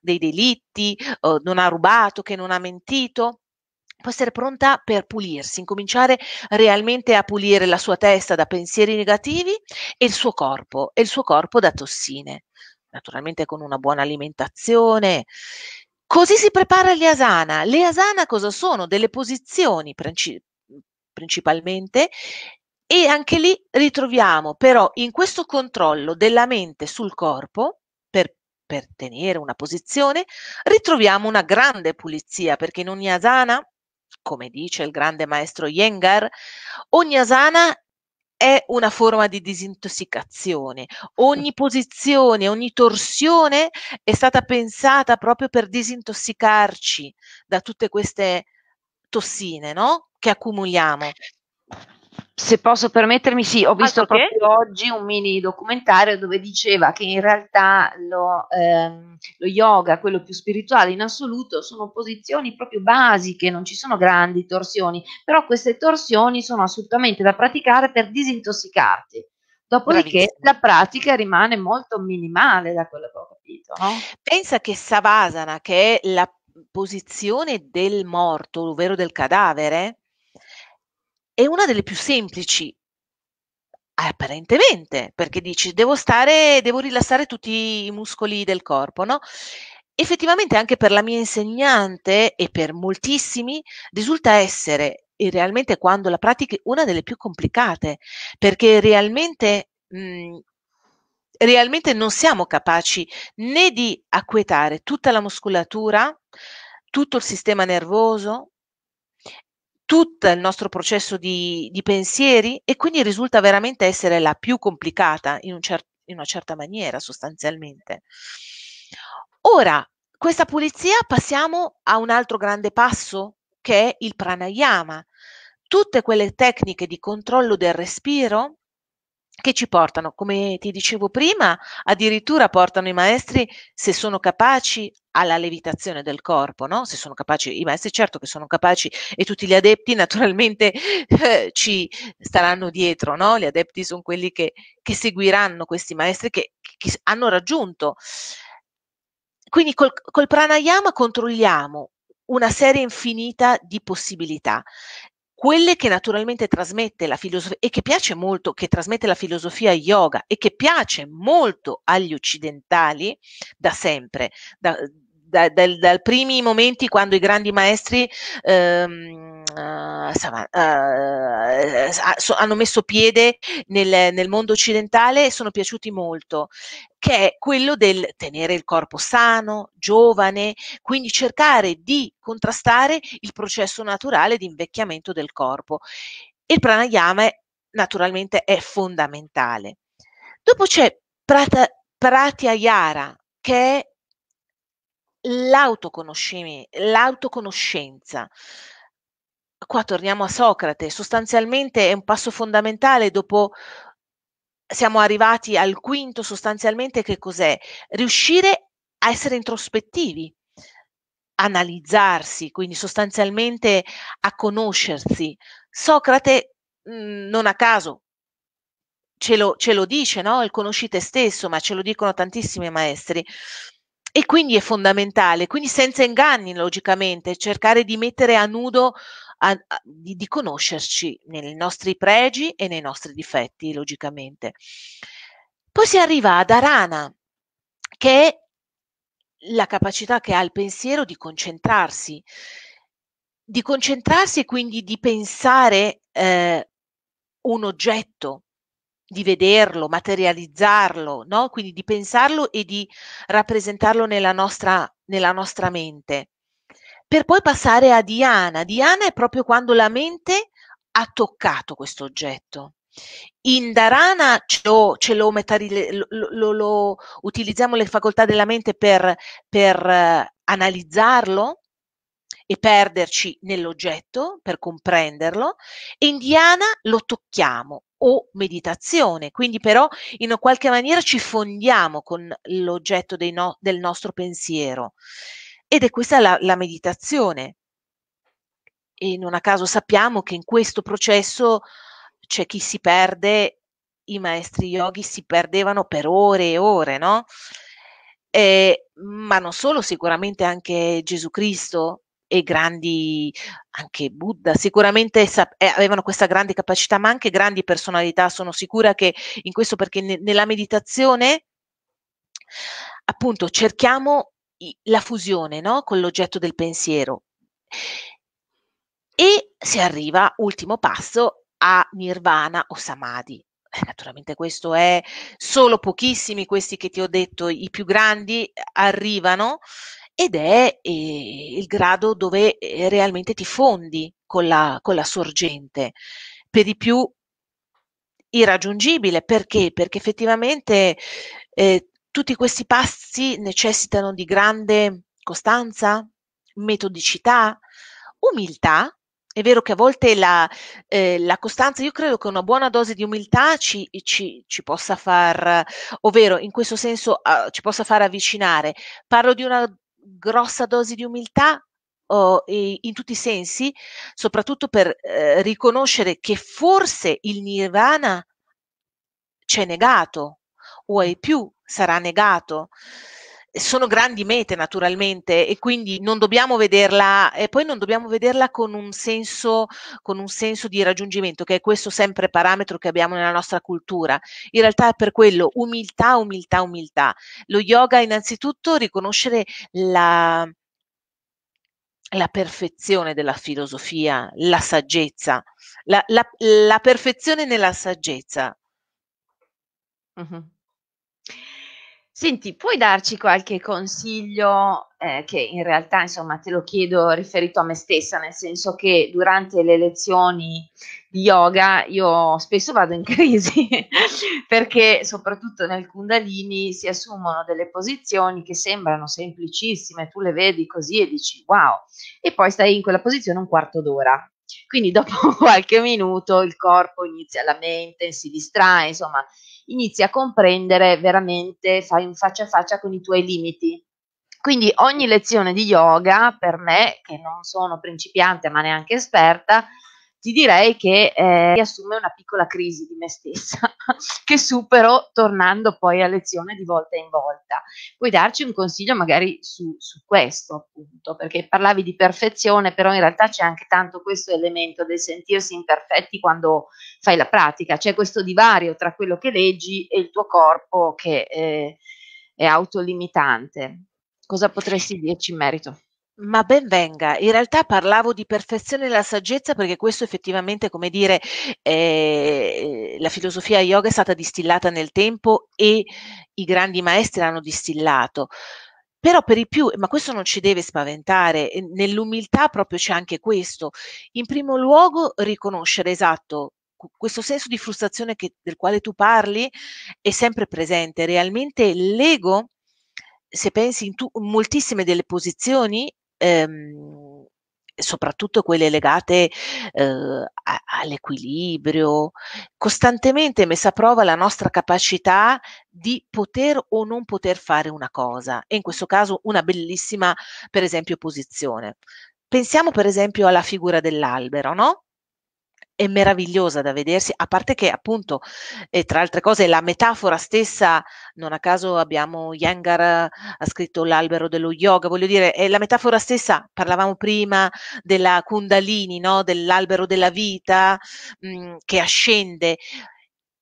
dei delitti, eh, non ha rubato, che non ha mentito, può essere pronta per pulirsi, incominciare realmente a pulire la sua testa da pensieri negativi e il suo corpo, e il suo corpo da tossine naturalmente con una buona alimentazione. Così si prepara le asana. Le asana cosa sono? Delle posizioni princip- principalmente e anche lì ritroviamo però in questo controllo della mente sul corpo per, per tenere una posizione, ritroviamo una grande pulizia perché in ogni asana come dice il grande maestro Yengar, ogni asana è una forma di disintossicazione. Ogni posizione, ogni torsione è stata pensata proprio per disintossicarci da tutte queste tossine no? che accumuliamo se posso permettermi, sì, ho visto Altro proprio oggi un mini documentario dove diceva che in realtà lo, ehm, lo, yoga, quello più spirituale in assoluto, sono posizioni proprio basiche, non ci sono grandi torsioni, però queste torsioni sono assolutamente da praticare per disintossicarti. Dopodiché Bravissima. la pratica rimane molto minimale da quello che ho capito. No? Pensa che Savasana, che è la posizione del morto, ovvero del cadavere, è una delle più semplici, apparentemente, perché dici devo stare, devo rilassare tutti i muscoli del corpo, no? Effettivamente anche per la mia insegnante e per moltissimi risulta essere e realmente quando la pratichi una delle più complicate, perché realmente mh, mhmm, realmente non siamo capaci né di acquietare tutta la muscolatura, tutto il sistema nervoso, tutto il nostro processo di, di, pensieri e quindi risulta veramente essere la più complicata in, un cer- in una certa maniera sostanzialmente. Ora, questa pulizia passiamo a un altro grande passo che è il pranayama. Tutte quelle tecniche di controllo del respiro che ci portano, come ti dicevo prima, addirittura portano i maestri, se sono capaci, alla levitazione del corpo, no? se sono capaci, i maestri certo che sono capaci e tutti gli adepti naturalmente eh, ci staranno dietro, no? gli adepti sono quelli che, che seguiranno questi maestri che, che hanno raggiunto. Quindi col, col pranayama controlliamo una serie infinita di possibilità quelle che naturalmente trasmette la filosofia e che piace molto, che trasmette la filosofia yoga e che piace molto agli occidentali da sempre, da, da, dal primi momenti quando i grandi maestri ehm, eh, so, hanno messo piede nel, nel mondo occidentale e sono piaciuti molto che è quello del tenere il corpo sano, giovane, quindi cercare di contrastare il processo naturale di invecchiamento del corpo. Il pranayama naturalmente è fondamentale. Dopo c'è prata, pratyahara, che è l'autoconoscenza qua torniamo a Socrate, sostanzialmente è un passo fondamentale dopo siamo arrivati al quinto sostanzialmente che cos'è? Riuscire a essere introspettivi, analizzarsi, quindi sostanzialmente a conoscersi. Socrate mh, mm, non a caso ce lo, ce lo dice, no? Il conosci te stesso, ma ce lo dicono tantissimi maestri. E quindi è fondamentale, quindi senza inganni logicamente, cercare di mettere a nudo a, a, di, di conoscerci nei nostri pregi e nei nostri difetti, logicamente. Poi si arriva ad Arana, che è la capacità che ha il pensiero di concentrarsi, di concentrarsi e quindi di pensare eh, un oggetto, di vederlo, materializzarlo, no? quindi di pensarlo e di rappresentarlo nella nostra, nella nostra mente per poi passare a Diana. Diana è proprio quando la mente ha toccato questo oggetto. In Dharana ce lo, ce lo, metari, lo, lo utilizziamo le facoltà della mente per, per uh, analizzarlo e perderci nell'oggetto, per comprenderlo, e in Diana lo tocchiamo o meditazione, quindi però in qualche maniera ci fondiamo con l'oggetto no, del nostro pensiero. Ed è questa la, la meditazione. E non a caso sappiamo che in questo processo c'è chi si perde, i maestri yogi si perdevano per ore e ore, no? Eh, ma non solo, sicuramente anche Gesù Cristo e grandi, anche Buddha, sicuramente sap- eh, avevano questa grande capacità, ma anche grandi personalità. Sono sicura che in questo, perché ne- nella meditazione, appunto, cerchiamo la fusione no? con l'oggetto del pensiero. E si arriva, ultimo passo, a nirvana o samadhi. Eh, naturalmente questo è solo pochissimi, questi che ti ho detto, i più grandi arrivano ed è eh, il grado dove eh, realmente ti fondi con la, con la sorgente. Per di più irraggiungibile perché? Perché effettivamente eh, tutti questi passi necessitano di grande costanza, metodicità, umiltà. È vero che a volte la, eh, la costanza, io credo che una buona dose di umiltà ci, ci, ci possa far, ovvero in questo senso uh, ci possa far avvicinare. Parlo di una grossa dose di umiltà oh, in tutti i sensi, soprattutto per eh, riconoscere che forse il nirvana c'è negato o è più sarà negato. Sono grandi mete naturalmente e quindi non dobbiamo vederla e poi non dobbiamo vederla con un senso, con un senso di raggiungimento che è questo sempre parametro che abbiamo nella nostra cultura. In realtà è per quello umiltà, umiltà, umiltà. Lo yoga innanzitutto riconoscere la, la perfezione della filosofia, la saggezza, la, la, la perfezione nella saggezza. Mm-hmm. Senti, puoi darci qualche consiglio, ehm, che in realtà insomma te lo chiedo riferito a me stessa, nel senso che durante le lezioni di yoga io spesso vado in crisi perché soprattutto nel Kundalini si assumono delle posizioni che sembrano semplicissime, tu le vedi così e dici wow, e poi stai in quella posizione un quarto d'ora. Quindi dopo qualche minuto il corpo inizia, la mente si distrae, insomma, inizi a comprendere veramente, fai un faccia a faccia con i tuoi limiti. Quindi ogni lezione di yoga per me, che non sono principiante ma neanche esperta, ti direi che eh, riassume una piccola crisi di me stessa che supero tornando poi a lezione di volta in volta. Puoi darci un consiglio magari su, su questo appunto, perché parlavi di perfezione, però in realtà c'è anche tanto questo elemento del sentirsi imperfetti quando fai la pratica, c'è questo divario tra quello che leggi e il tuo corpo che eh, è autolimitante. Cosa potresti dirci in merito? Ma ben venga, in realtà parlavo di perfezione della saggezza perché questo effettivamente, come dire, eh, eh, la filosofia yoga è stata distillata nel tempo e i grandi maestri l'hanno distillato. Però per i più, ma questo non ci deve spaventare, nell'umiltà proprio c'è anche questo. In primo luogo riconoscere esatto questo senso di frustrazione che, del quale tu parli è sempre presente, realmente l'ego se pensi in tu, moltissime delle posizioni ehm, soprattutto quelle legate eh, all'equilibrio, costantemente messa a prova la nostra capacità di poter o non poter fare una cosa e in questo caso una bellissima, per esempio, posizione. Pensiamo per esempio alla figura dell'albero, no? è meravigliosa da vedersi, a parte che appunto, eh, tra altre cose, la metafora stessa, non a caso abbiamo Yangar ha scritto l'albero dello yoga, voglio dire, è la metafora stessa, parlavamo prima della kundalini, no? dell'albero della vita mh, mm, che ascende.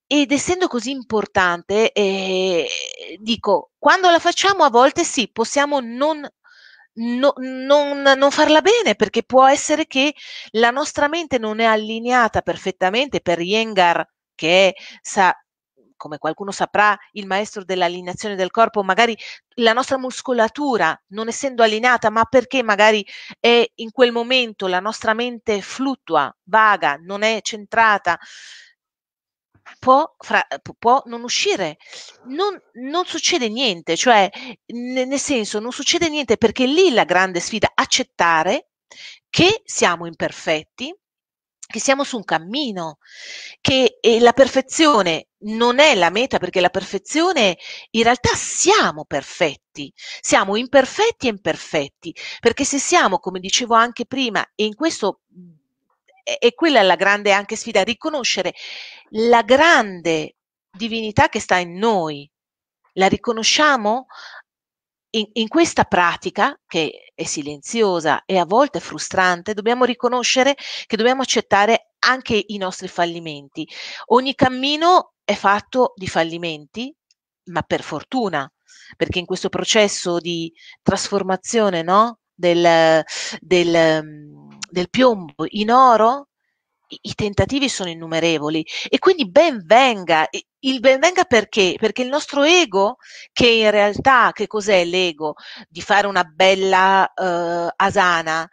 Ed essendo così importante, eh, dico, quando la facciamo a volte sì, possiamo non no, non, non, farla bene perché può essere che la nostra mente non è allineata perfettamente per Yengar che è, sa, come qualcuno saprà, il maestro dell'allineazione del corpo, magari la nostra muscolatura non essendo allineata, ma perché magari è in quel momento la nostra mente fluttua, vaga, non è centrata, può, fra, può non uscire, non, non, succede niente, cioè nel senso non succede niente perché lì la grande sfida, è accettare che siamo imperfetti, che siamo su un cammino, che la perfezione non è la meta perché la perfezione in realtà siamo perfetti, siamo imperfetti e imperfetti, perché se siamo, come dicevo anche prima, e in questo e, quella è la grande anche sfida, riconoscere la grande divinità che sta in noi. La riconosciamo in, in, questa pratica, che è silenziosa e a volte frustrante, dobbiamo riconoscere che dobbiamo accettare anche i nostri fallimenti. Ogni cammino è fatto di fallimenti, ma per fortuna, perché in questo processo di trasformazione no? del, del del piombo in oro, i tentativi sono innumerevoli e quindi ben venga, il ben venga perché? Perché il nostro ego, che in realtà che cos'è l'ego? Di fare una bella uh, asana,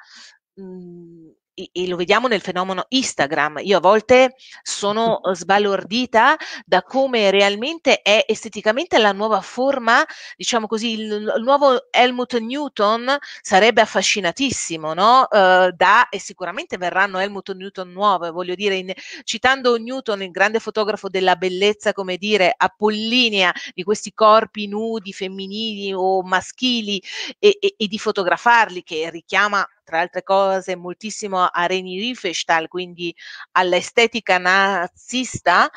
mh, mm, e, lo vediamo nel fenomeno Instagram. Io a volte sono eh, sbalordita da come realmente è esteticamente la nuova forma, diciamo così, il, il nuovo Helmut Newton sarebbe affascinatissimo, no? Uh, da, e sicuramente verranno Helmut Newton nuove, voglio dire, in, citando Newton, il grande fotografo della bellezza, come dire, apollinea di questi corpi nudi, femminili o maschili e, e, e di fotografarli, che richiama tra altre cose moltissimo a Reni Riefenstahl, quindi all'estetica nazista,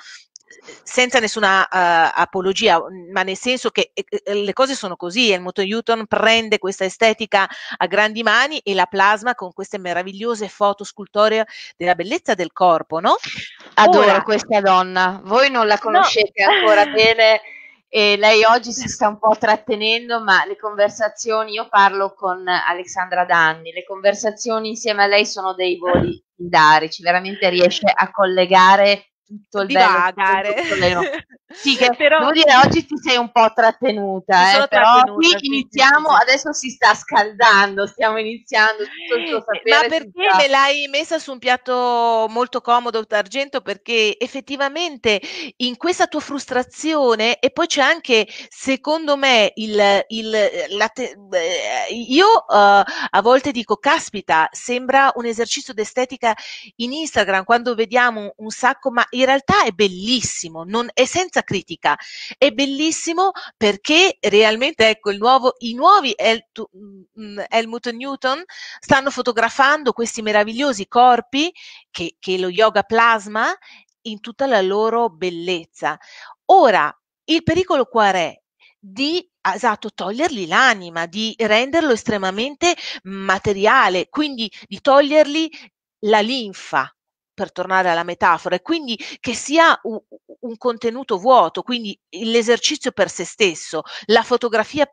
senza nessuna uh, apologia, ma nel senso che eh, eh, le cose sono così, Helmut Newton prende questa estetica a grandi mani e la plasma con queste meravigliose foto scultoree della bellezza del corpo, no? Adoro Ora, questa donna, voi non la conoscete no. ancora bene e lei oggi si sta un po' trattenendo, ma le conversazioni, io parlo con Alexandra Danni, le conversazioni insieme a lei sono dei voli pindarici, veramente riesce a collegare tutto il divagare. Bello, sì, che però, devo dire oggi ti sei un po' trattenuta, eh, però qui iniziamo, sì. adesso si sta scaldando, stiamo iniziando tutto il tuo eh, eh, sapere. Ma perché me l'hai messa su un piatto molto comodo d'argento? Perché effettivamente in questa tua frustrazione e poi c'è anche, secondo me, il, il la te... io uh, a volte dico, caspita, sembra un esercizio d'estetica in Instagram quando vediamo un sacco, ma in realtà è bellissimo, non, è senza critica, è bellissimo perché realmente ecco, nuovo, i nuovi El, mm, mm, Helmut Newton stanno fotografando questi meravigliosi corpi che, che lo yoga plasma in tutta la loro bellezza. Ora, il pericolo qual è? Di ah, esatto, togliergli l'anima, di renderlo estremamente materiale, quindi di togliergli la linfa, per tornare alla metafora, e quindi che sia un, un contenuto vuoto, quindi l'esercizio per se stesso, la fotografia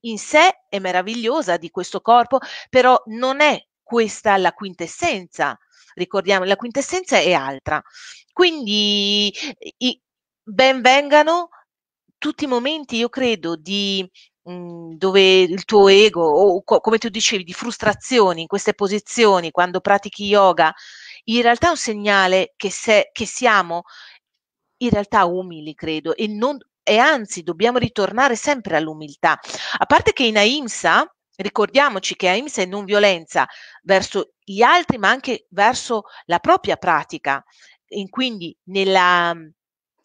in sé è meravigliosa di questo corpo, però non è questa la quintessenza. Ricordiamo, la quintessenza è altra. Quindi i, ben vengano tutti i momenti, io credo, di mm, dove il tuo ego o co- come tu dicevi di frustrazioni in queste posizioni quando pratichi yoga in realtà è un segnale che, se, che siamo in realtà umili, credo, e, non, e anzi dobbiamo ritornare sempre all'umiltà. A parte che in AIMSA, ricordiamoci che AIMSA è non violenza verso gli altri, ma anche verso la propria pratica, e quindi nella,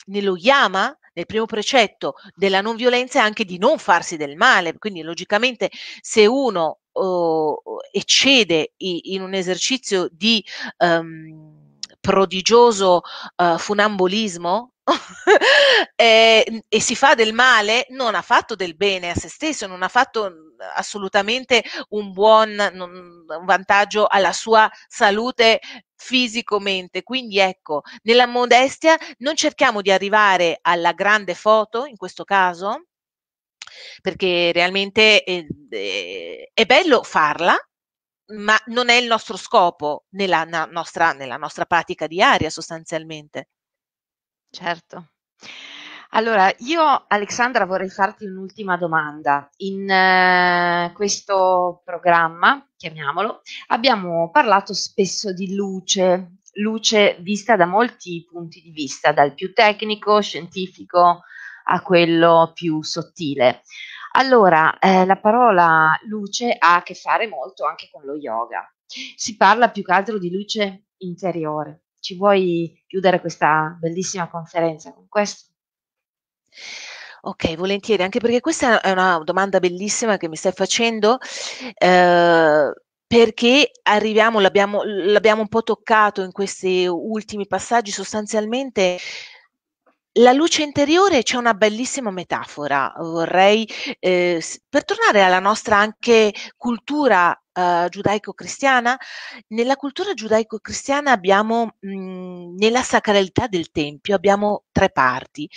nello Yama, nel primo precetto della non violenza, è anche di non farsi del male. Quindi, logicamente, se uno oh, eccede in un esercizio di um, prodigioso uh, eh, funambolismo e, mhmm, e, si fa del male, non ha fatto del bene a se stesso, non ha fatto mhmm, assolutamente un buon un vantaggio alla sua salute fisico-mente. Quindi ecco, nella modestia non cerchiamo di arrivare alla grande foto, in questo caso, perché realmente è, eh, eh, è bello farla, ma non è il nostro scopo nella, nostra, nella nostra pratica diaria sostanzialmente. Certo. Allora, io Alexandra vorrei farti un'ultima domanda. In eh, questo programma, chiamiamolo, abbiamo parlato spesso di luce, luce vista da molti punti di vista, dal più tecnico, scientifico a quello più sottile. Allora, eh, la parola luce ha a che fare molto anche con lo yoga. Si parla più che altro di luce interiore. Ci vuoi chiudere questa bellissima conferenza con questo? Ok, volentieri, anche perché questa è una domanda bellissima che mi stai facendo. Eh, perché arriviamo, l'abbiamo, l'abbiamo un po' toccato in questi ultimi passaggi, sostanzialmente la luce interiore c'è una bellissima metafora, vorrei eh, per tornare alla nostra anche cultura eh, giudaico-cristiana, nella cultura giudaico-cristiana abbiamo mh, mm, nella sacralità del Tempio abbiamo tre parti.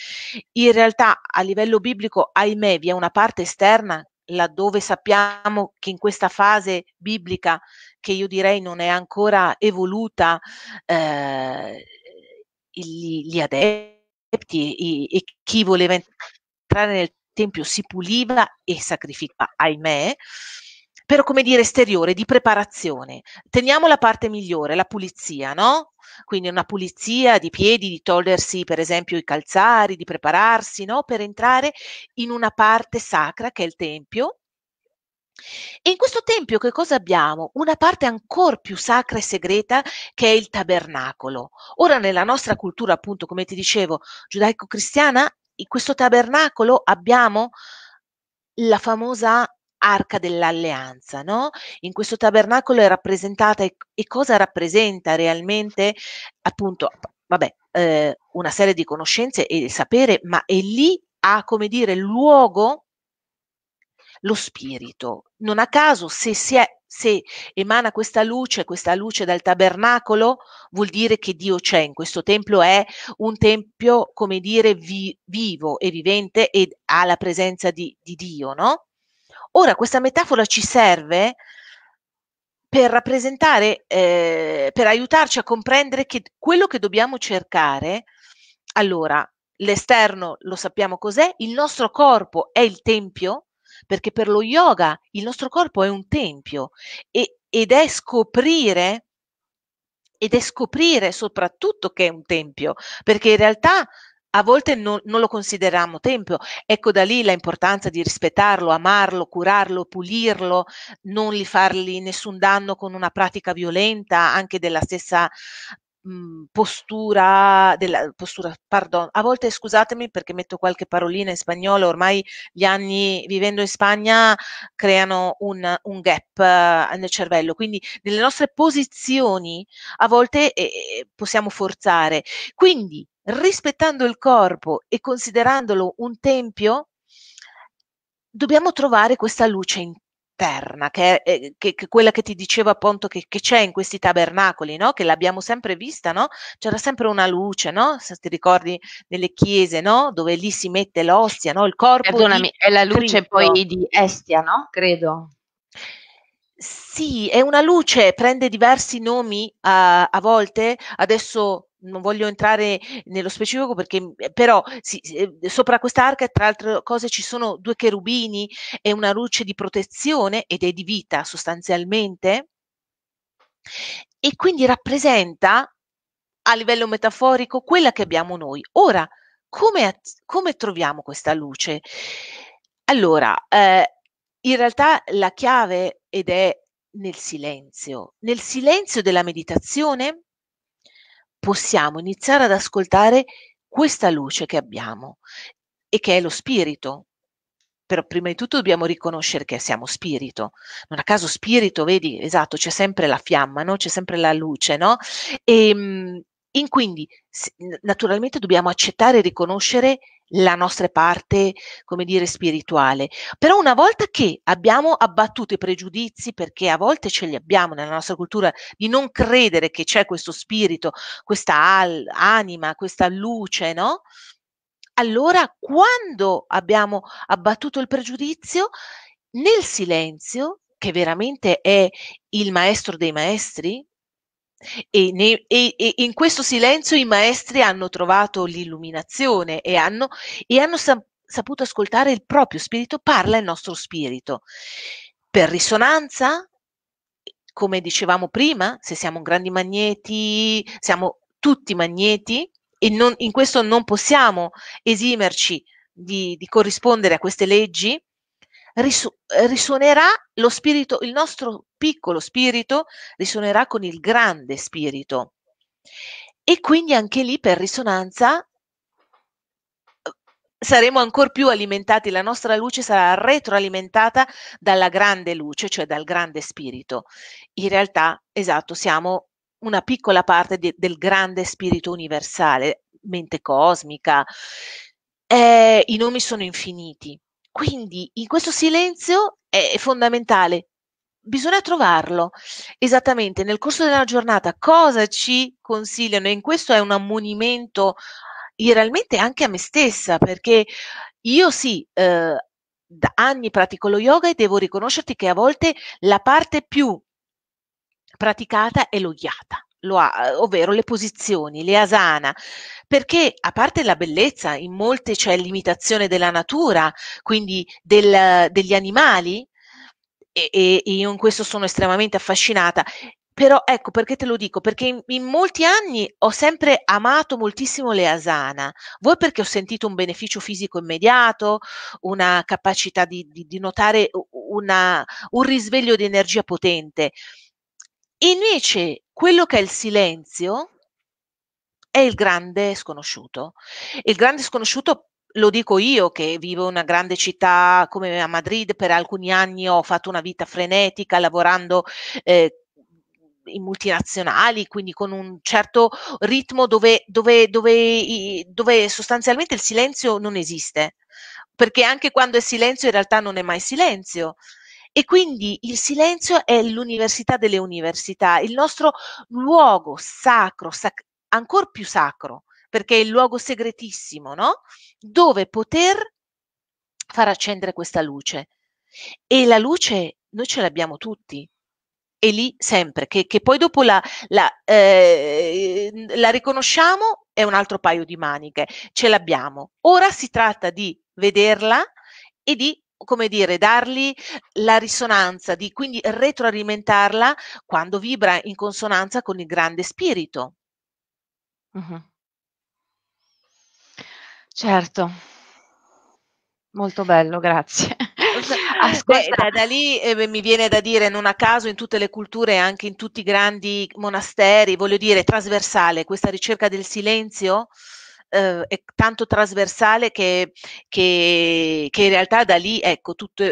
In realtà a livello biblico, ahimè, vi è una parte esterna laddove sappiamo che in questa fase biblica, che io direi non è ancora evoluta, eh, gli, gli adepti e, e chi voleva entrare nel tempio si puliva e sacrificava, ahimè, però come dire esteriore, di preparazione. Teniamo la parte migliore, la pulizia, no? Quindi una pulizia di piedi, di togliersi per esempio i calzari, di prepararsi, no? Per entrare in una parte sacra che è il tempio e in questo tempio che cosa abbiamo? Una parte ancora più sacra e segreta che è il tabernacolo. Ora nella nostra cultura, appunto, come ti dicevo, giudaico-cristiana, in questo tabernacolo abbiamo la famosa arca dell'alleanza, no? In questo tabernacolo è rappresentata e, e cosa rappresenta realmente appunto vabbè, eh, una serie di conoscenze e sapere, ma è lì ha come dire luogo lo spirito. Non a caso, se, è, se emana questa luce, questa luce dal tabernacolo, vuol dire che Dio c'è in questo tempio, è un tempio, come dire, vi, vivo e vivente e ha la presenza di, di Dio, no? Ora, questa metafora ci serve per rappresentare, eh, per aiutarci a comprendere che quello che dobbiamo cercare, allora, l'esterno lo sappiamo cos'è, il nostro corpo è il tempio, perché per lo yoga il nostro corpo è un tempio e, ed è scoprire ed è scoprire soprattutto che è un tempio, perché in realtà a volte non, non, lo consideriamo tempio. Ecco da lì l'importanza di rispettarlo, amarlo, curarlo, pulirlo, non gli fargli nessun danno con una pratica violenta, anche della stessa Mhmm, postura, della, postura pardon, a volte scusatemi perché metto qualche parolina in spagnolo, ormai gli anni vivendo in Spagna creano un, un gap uh, nel cervello, quindi nelle nostre posizioni a volte eh, eh, possiamo forzare. Quindi rispettando il corpo e considerandolo un tempio, dobbiamo trovare questa luce interna, che è eh, che, che quella che ti dicevo appunto che, che c'è in questi tabernacoli, no? che l'abbiamo sempre vista, no? c'era sempre una luce, no? se ti ricordi nelle chiese, no? dove lì si mette l'ostia, no? il corpo. Perdonami, è la luce Cristo. poi di Estia, no? credo. Sì, è una luce, prende diversi nomi a, eh, a volte, adesso non voglio entrare nello specifico perché mhmm, eh, però sì, eh, sopra quest'arca tra altre cose ci sono due cherubini e una luce di protezione ed è di vita sostanzialmente e quindi rappresenta a livello metaforico quella che abbiamo noi. Ora, come, come troviamo questa luce? Allora, eh, in realtà la chiave ed è nel silenzio, nel silenzio della meditazione, possiamo iniziare ad ascoltare questa luce che abbiamo e che è lo spirito. Però prima di tutto dobbiamo riconoscere che siamo spirito. Non a caso spirito, vedi, esatto, c'è sempre la fiamma, no? c'è sempre la luce, no? E, ehm, in quindi naturalmente dobbiamo accettare e riconoscere la nostra parte, come dire, spirituale. Però una volta che abbiamo abbattuto i pregiudizi, perché a volte ce li abbiamo nella nostra cultura, di non credere che c'è questo spirito, questa al- anima, questa luce, no? Allora, quando abbiamo abbattuto il pregiudizio, nel silenzio, che veramente è il maestro dei maestri, e, ne- e- e in questo silenzio i maestri hanno trovato l'illuminazione e hanno, e hanno sa- saputo ascoltare il proprio spirito, parla il nostro spirito. Per risonanza, come dicevamo prima, se siamo grandi magneti, siamo tutti magneti e non, in questo non possiamo esimerci di, di corrispondere a queste leggi risu- eh, risuonerà lo spirito, il nostro piccolo spirito risuonerà con il grande spirito. E quindi anche lì per risonanza eh, saremo ancora più alimentati, la nostra luce sarà retroalimentata dalla grande luce, cioè dal grande spirito. In realtà, esatto, siamo una piccola parte di, del grande spirito universale, mente cosmica. Eh, I nomi sono infiniti. Quindi in questo silenzio è fondamentale, bisogna trovarlo esattamente nel corso della giornata, cosa ci consigliano e in questo è un ammonimento eh, realmente anche a me stessa, perché io sì, eh, da anni pratico lo yoga e devo riconoscerti che a volte la parte più praticata è lo lo ha, eh, ovvero le posizioni, le asana, perché a parte la bellezza, in molte c'è l'imitazione della natura, quindi del, degli animali, e, e io in questo sono estremamente affascinata, però ecco perché te lo dico, perché in, in, molti anni ho sempre amato moltissimo le asana, voi perché ho sentito un beneficio fisico immediato, una capacità di, di, di notare una, un risveglio di energia potente, Invece quello che è il silenzio è il grande sconosciuto. Il grande sconosciuto lo dico io che vivo in una grande città come a Madrid, per alcuni anni ho fatto una vita frenetica lavorando eh, in multinazionali, quindi con un certo ritmo dove, dove, dove, dove, sostanzialmente il silenzio non esiste, perché anche quando è silenzio in realtà non è mai silenzio. E quindi il silenzio è l'università delle università, il nostro luogo sacro, sac- ancora più sacro, perché è il luogo segretissimo, no? Dove poter far accendere questa luce. E la luce noi ce l'abbiamo tutti. E lì sempre, che, che poi dopo la, la, eh, la riconosciamo è un altro paio di maniche, ce l'abbiamo. Ora si tratta di vederla e di come dire, dargli la risonanza, di quindi retroalimentarla quando vibra in consonanza con il grande spirito. Mh-mh. Certo. Molto bello, grazie. Eh, beh, Ascolta da, da lì eh, mi viene da dire non a caso in tutte le culture, anche in tutti i grandi monasteri, voglio dire, trasversale questa ricerca del silenzio eh, è tanto trasversale che, che, che in realtà da lì ecco, tutto,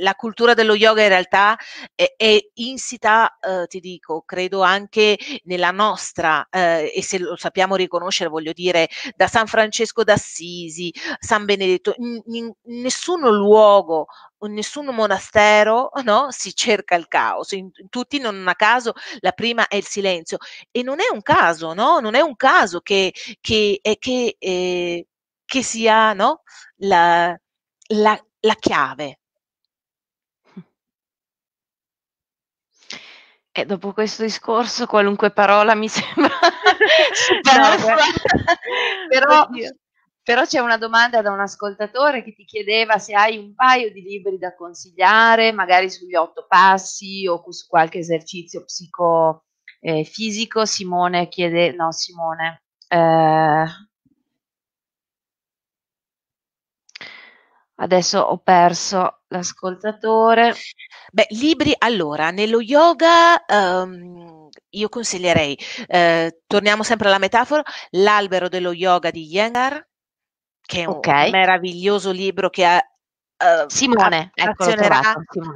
la cultura dello yoga in realtà è, è insita, eh, ti dico, credo anche nella nostra, eh, e se lo sappiamo riconoscere, voglio dire, da San Francesco d'Assisi, San Benedetto, in, in nessun luogo in nessun monastero no, si cerca il caos, in, tutti non a caso la prima è il silenzio e non è un caso, no? non è un caso che, che, che, eh, che sia no? la, la, la chiave E dopo questo discorso qualunque parola mi sembra superflua. però, però c'è una domanda da un ascoltatore che ti chiedeva se hai un paio di libri da consigliare, magari sugli otto passi o su qualche esercizio psicofisico. Eh, Simone chiede, no Simone, eh, adesso ho perso l'ascoltatore. Beh, libri, allora, nello yoga um, io consiglierei, eh, torniamo sempre alla metafora, L'albero dello yoga di Yengar, che è un okay. meraviglioso libro che ha, uh, Simone, appassionerà, trovato,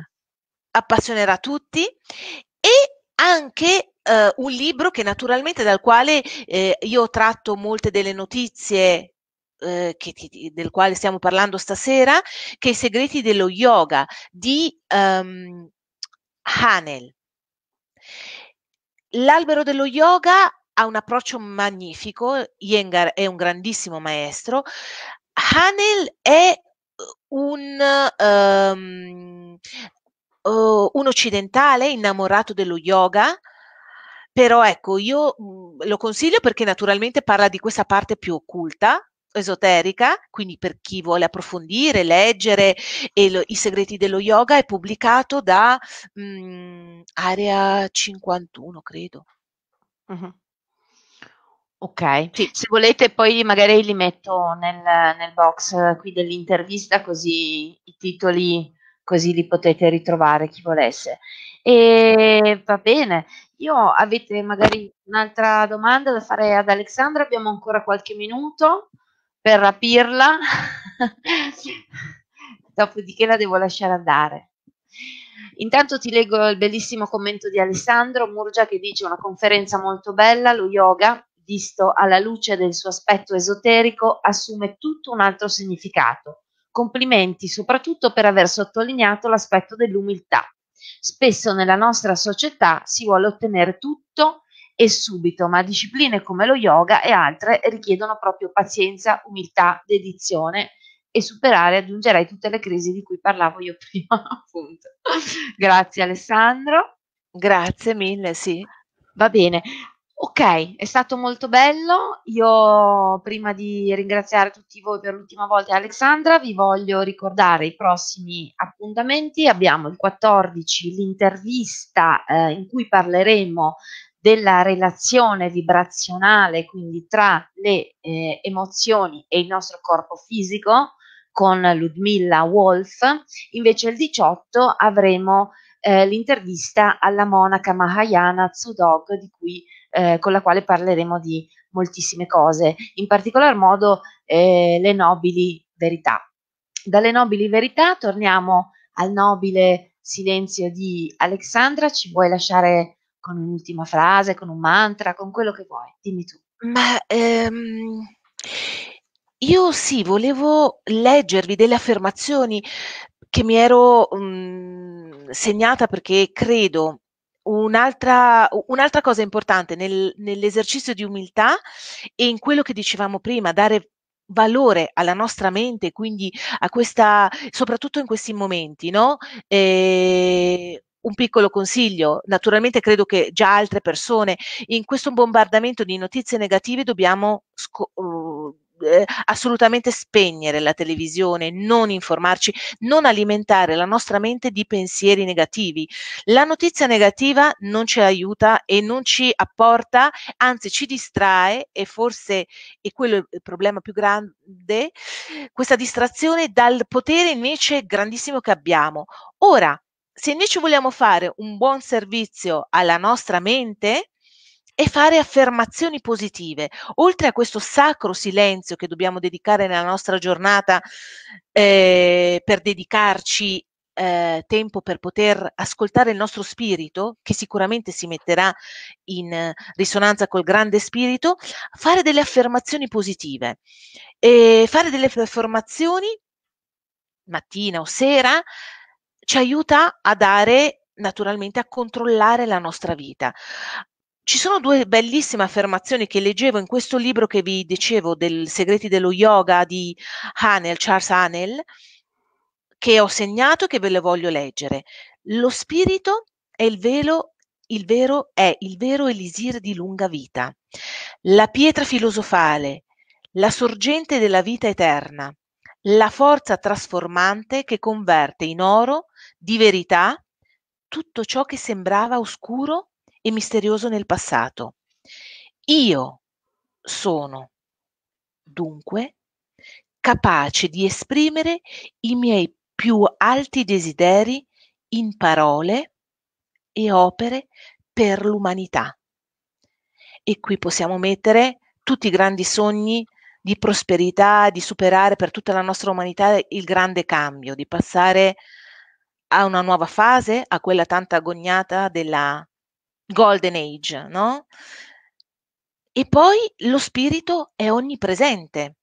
appassionerà tutti e anche Uh, un libro che naturalmente dal quale eh, io tratto molte delle notizie eh, che, che, del quale stiamo parlando stasera, che è I segreti dello yoga di um, Hanel. L'albero dello yoga ha un approccio magnifico, Yengar è un grandissimo maestro, Hanel è eh, un, um, uh, un occidentale innamorato dello yoga, però ecco, io mm, lo consiglio perché naturalmente parla di questa parte più occulta esoterica, quindi per chi vuole approfondire, leggere lo, i segreti dello yoga, è pubblicato da mh, mm, Area 51, credo. Uh-huh. Ok, sì. se volete poi magari li metto nel, nel box qui dell'intervista così i titoli così li potete ritrovare chi volesse. E va bene, io avete magari un'altra domanda da fare ad Alexandra, abbiamo ancora qualche minuto per rapirla, dopodiché la devo lasciare andare. Intanto ti leggo il bellissimo commento di Alessandro Murgia che dice una conferenza molto bella, lo yoga, visto alla luce del suo aspetto esoterico, assume tutto un altro significato. Complimenti soprattutto per aver sottolineato l'aspetto dell'umiltà. Spesso nella nostra società si vuole ottenere tutto e subito, ma discipline come lo yoga e altre richiedono proprio pazienza, umiltà, dedizione e superare, aggiungerei, tutte le crisi di cui parlavo io prima, appunto. Grazie Alessandro. Grazie mille, sì. Va bene. Ok, è stato molto bello. Io prima di ringraziare tutti voi per l'ultima volta Alexandra, vi voglio ricordare i prossimi appuntamenti. Abbiamo il 14 l'intervista eh, in cui parleremo della relazione vibrazionale, quindi tra le eh, emozioni e il nostro corpo fisico, con Ludmilla Wolf, invece il 18 avremo eh, l'intervista alla monaca Mahayana Tsudog, di cui, eh, con la quale parleremo di moltissime cose, in particolar modo eh, le nobili verità. Dalle nobili verità torniamo al nobile silenzio di Alexandra, ci vuoi lasciare con un'ultima frase, con un mantra, con quello che vuoi, dimmi tu. Ma ehm, io sì, volevo leggervi delle affermazioni che mi ero mh, mm, segnata perché credo Un'altra, un'altra, cosa importante nel, nell'esercizio di umiltà e in quello che dicevamo prima, dare valore alla nostra mente, quindi a questa, soprattutto in questi momenti, no? Eh, un piccolo consiglio, naturalmente credo che già altre persone, in questo bombardamento di notizie negative dobbiamo... Sco- eh, assolutamente spegnere la televisione, non informarci, non alimentare la nostra mente di pensieri negativi. La notizia negativa non ci aiuta e non ci apporta, anzi ci distrae e forse è quello il problema più grande, questa distrazione dal potere invece grandissimo che abbiamo. Ora, se noi ci vogliamo fare un buon servizio alla nostra mente, e fare affermazioni positive. Oltre a questo sacro silenzio che dobbiamo dedicare nella nostra giornata eh, per dedicarci eh, tempo per poter ascoltare il nostro spirito, che sicuramente si metterà in risonanza col grande spirito, fare delle affermazioni positive. E fare delle affermazioni mattina o sera ci aiuta a dare, naturalmente, a controllare la nostra vita. Ci sono due bellissime affermazioni che leggevo in questo libro che vi dicevo del Segreti dello Yoga di Hanel, Charles Hanel, che ho segnato e che ve le voglio leggere. Lo spirito è il, velo, il vero, è il vero elisir di lunga vita, la pietra filosofale, la sorgente della vita eterna, la forza trasformante che converte in oro di verità tutto ciò che sembrava oscuro e misterioso nel passato. Io sono, dunque, capace di esprimere i miei più alti desideri in parole e opere per l'umanità. E qui possiamo mettere tutti i grandi sogni di prosperità, di superare per tutta la nostra umanità il grande cambio, di passare a una nuova fase, a quella tanto agognata della Golden Age, no? E poi lo spirito è onnipresente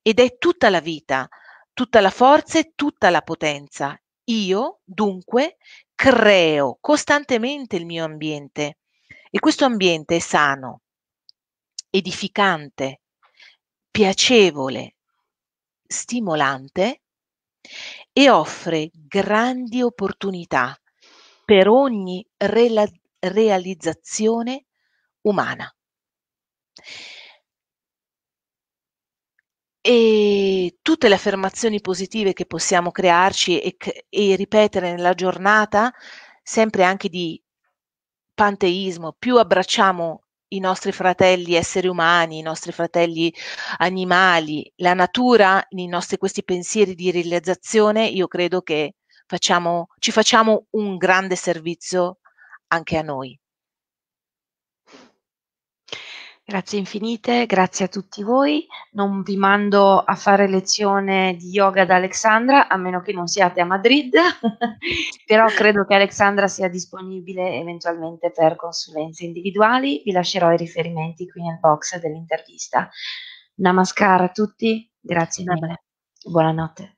ed è tutta la vita, tutta la forza e tutta la potenza. Io, dunque, creo costantemente il mio ambiente e questo ambiente è sano, edificante, piacevole, stimolante e offre grandi opportunità per ogni rela- realizzazione umana. E tutte le affermazioni positive che possiamo crearci e, e ripetere nella giornata, sempre anche di panteismo, più abbracciamo i nostri fratelli esseri umani, i nostri fratelli animali, la natura, i nostri questi pensieri di realizzazione, io credo che facciamo, ci facciamo un grande servizio anche a noi. Grazie infinite, grazie a tutti voi. Non vi mando a fare lezione di yoga da Alexandra, a meno che non siate a Madrid, però credo che Alexandra sia disponibile eventualmente per consulenze individuali. Vi lascerò i riferimenti qui nel box dell'intervista. Namaskar a tutti, grazie mille, buonanotte.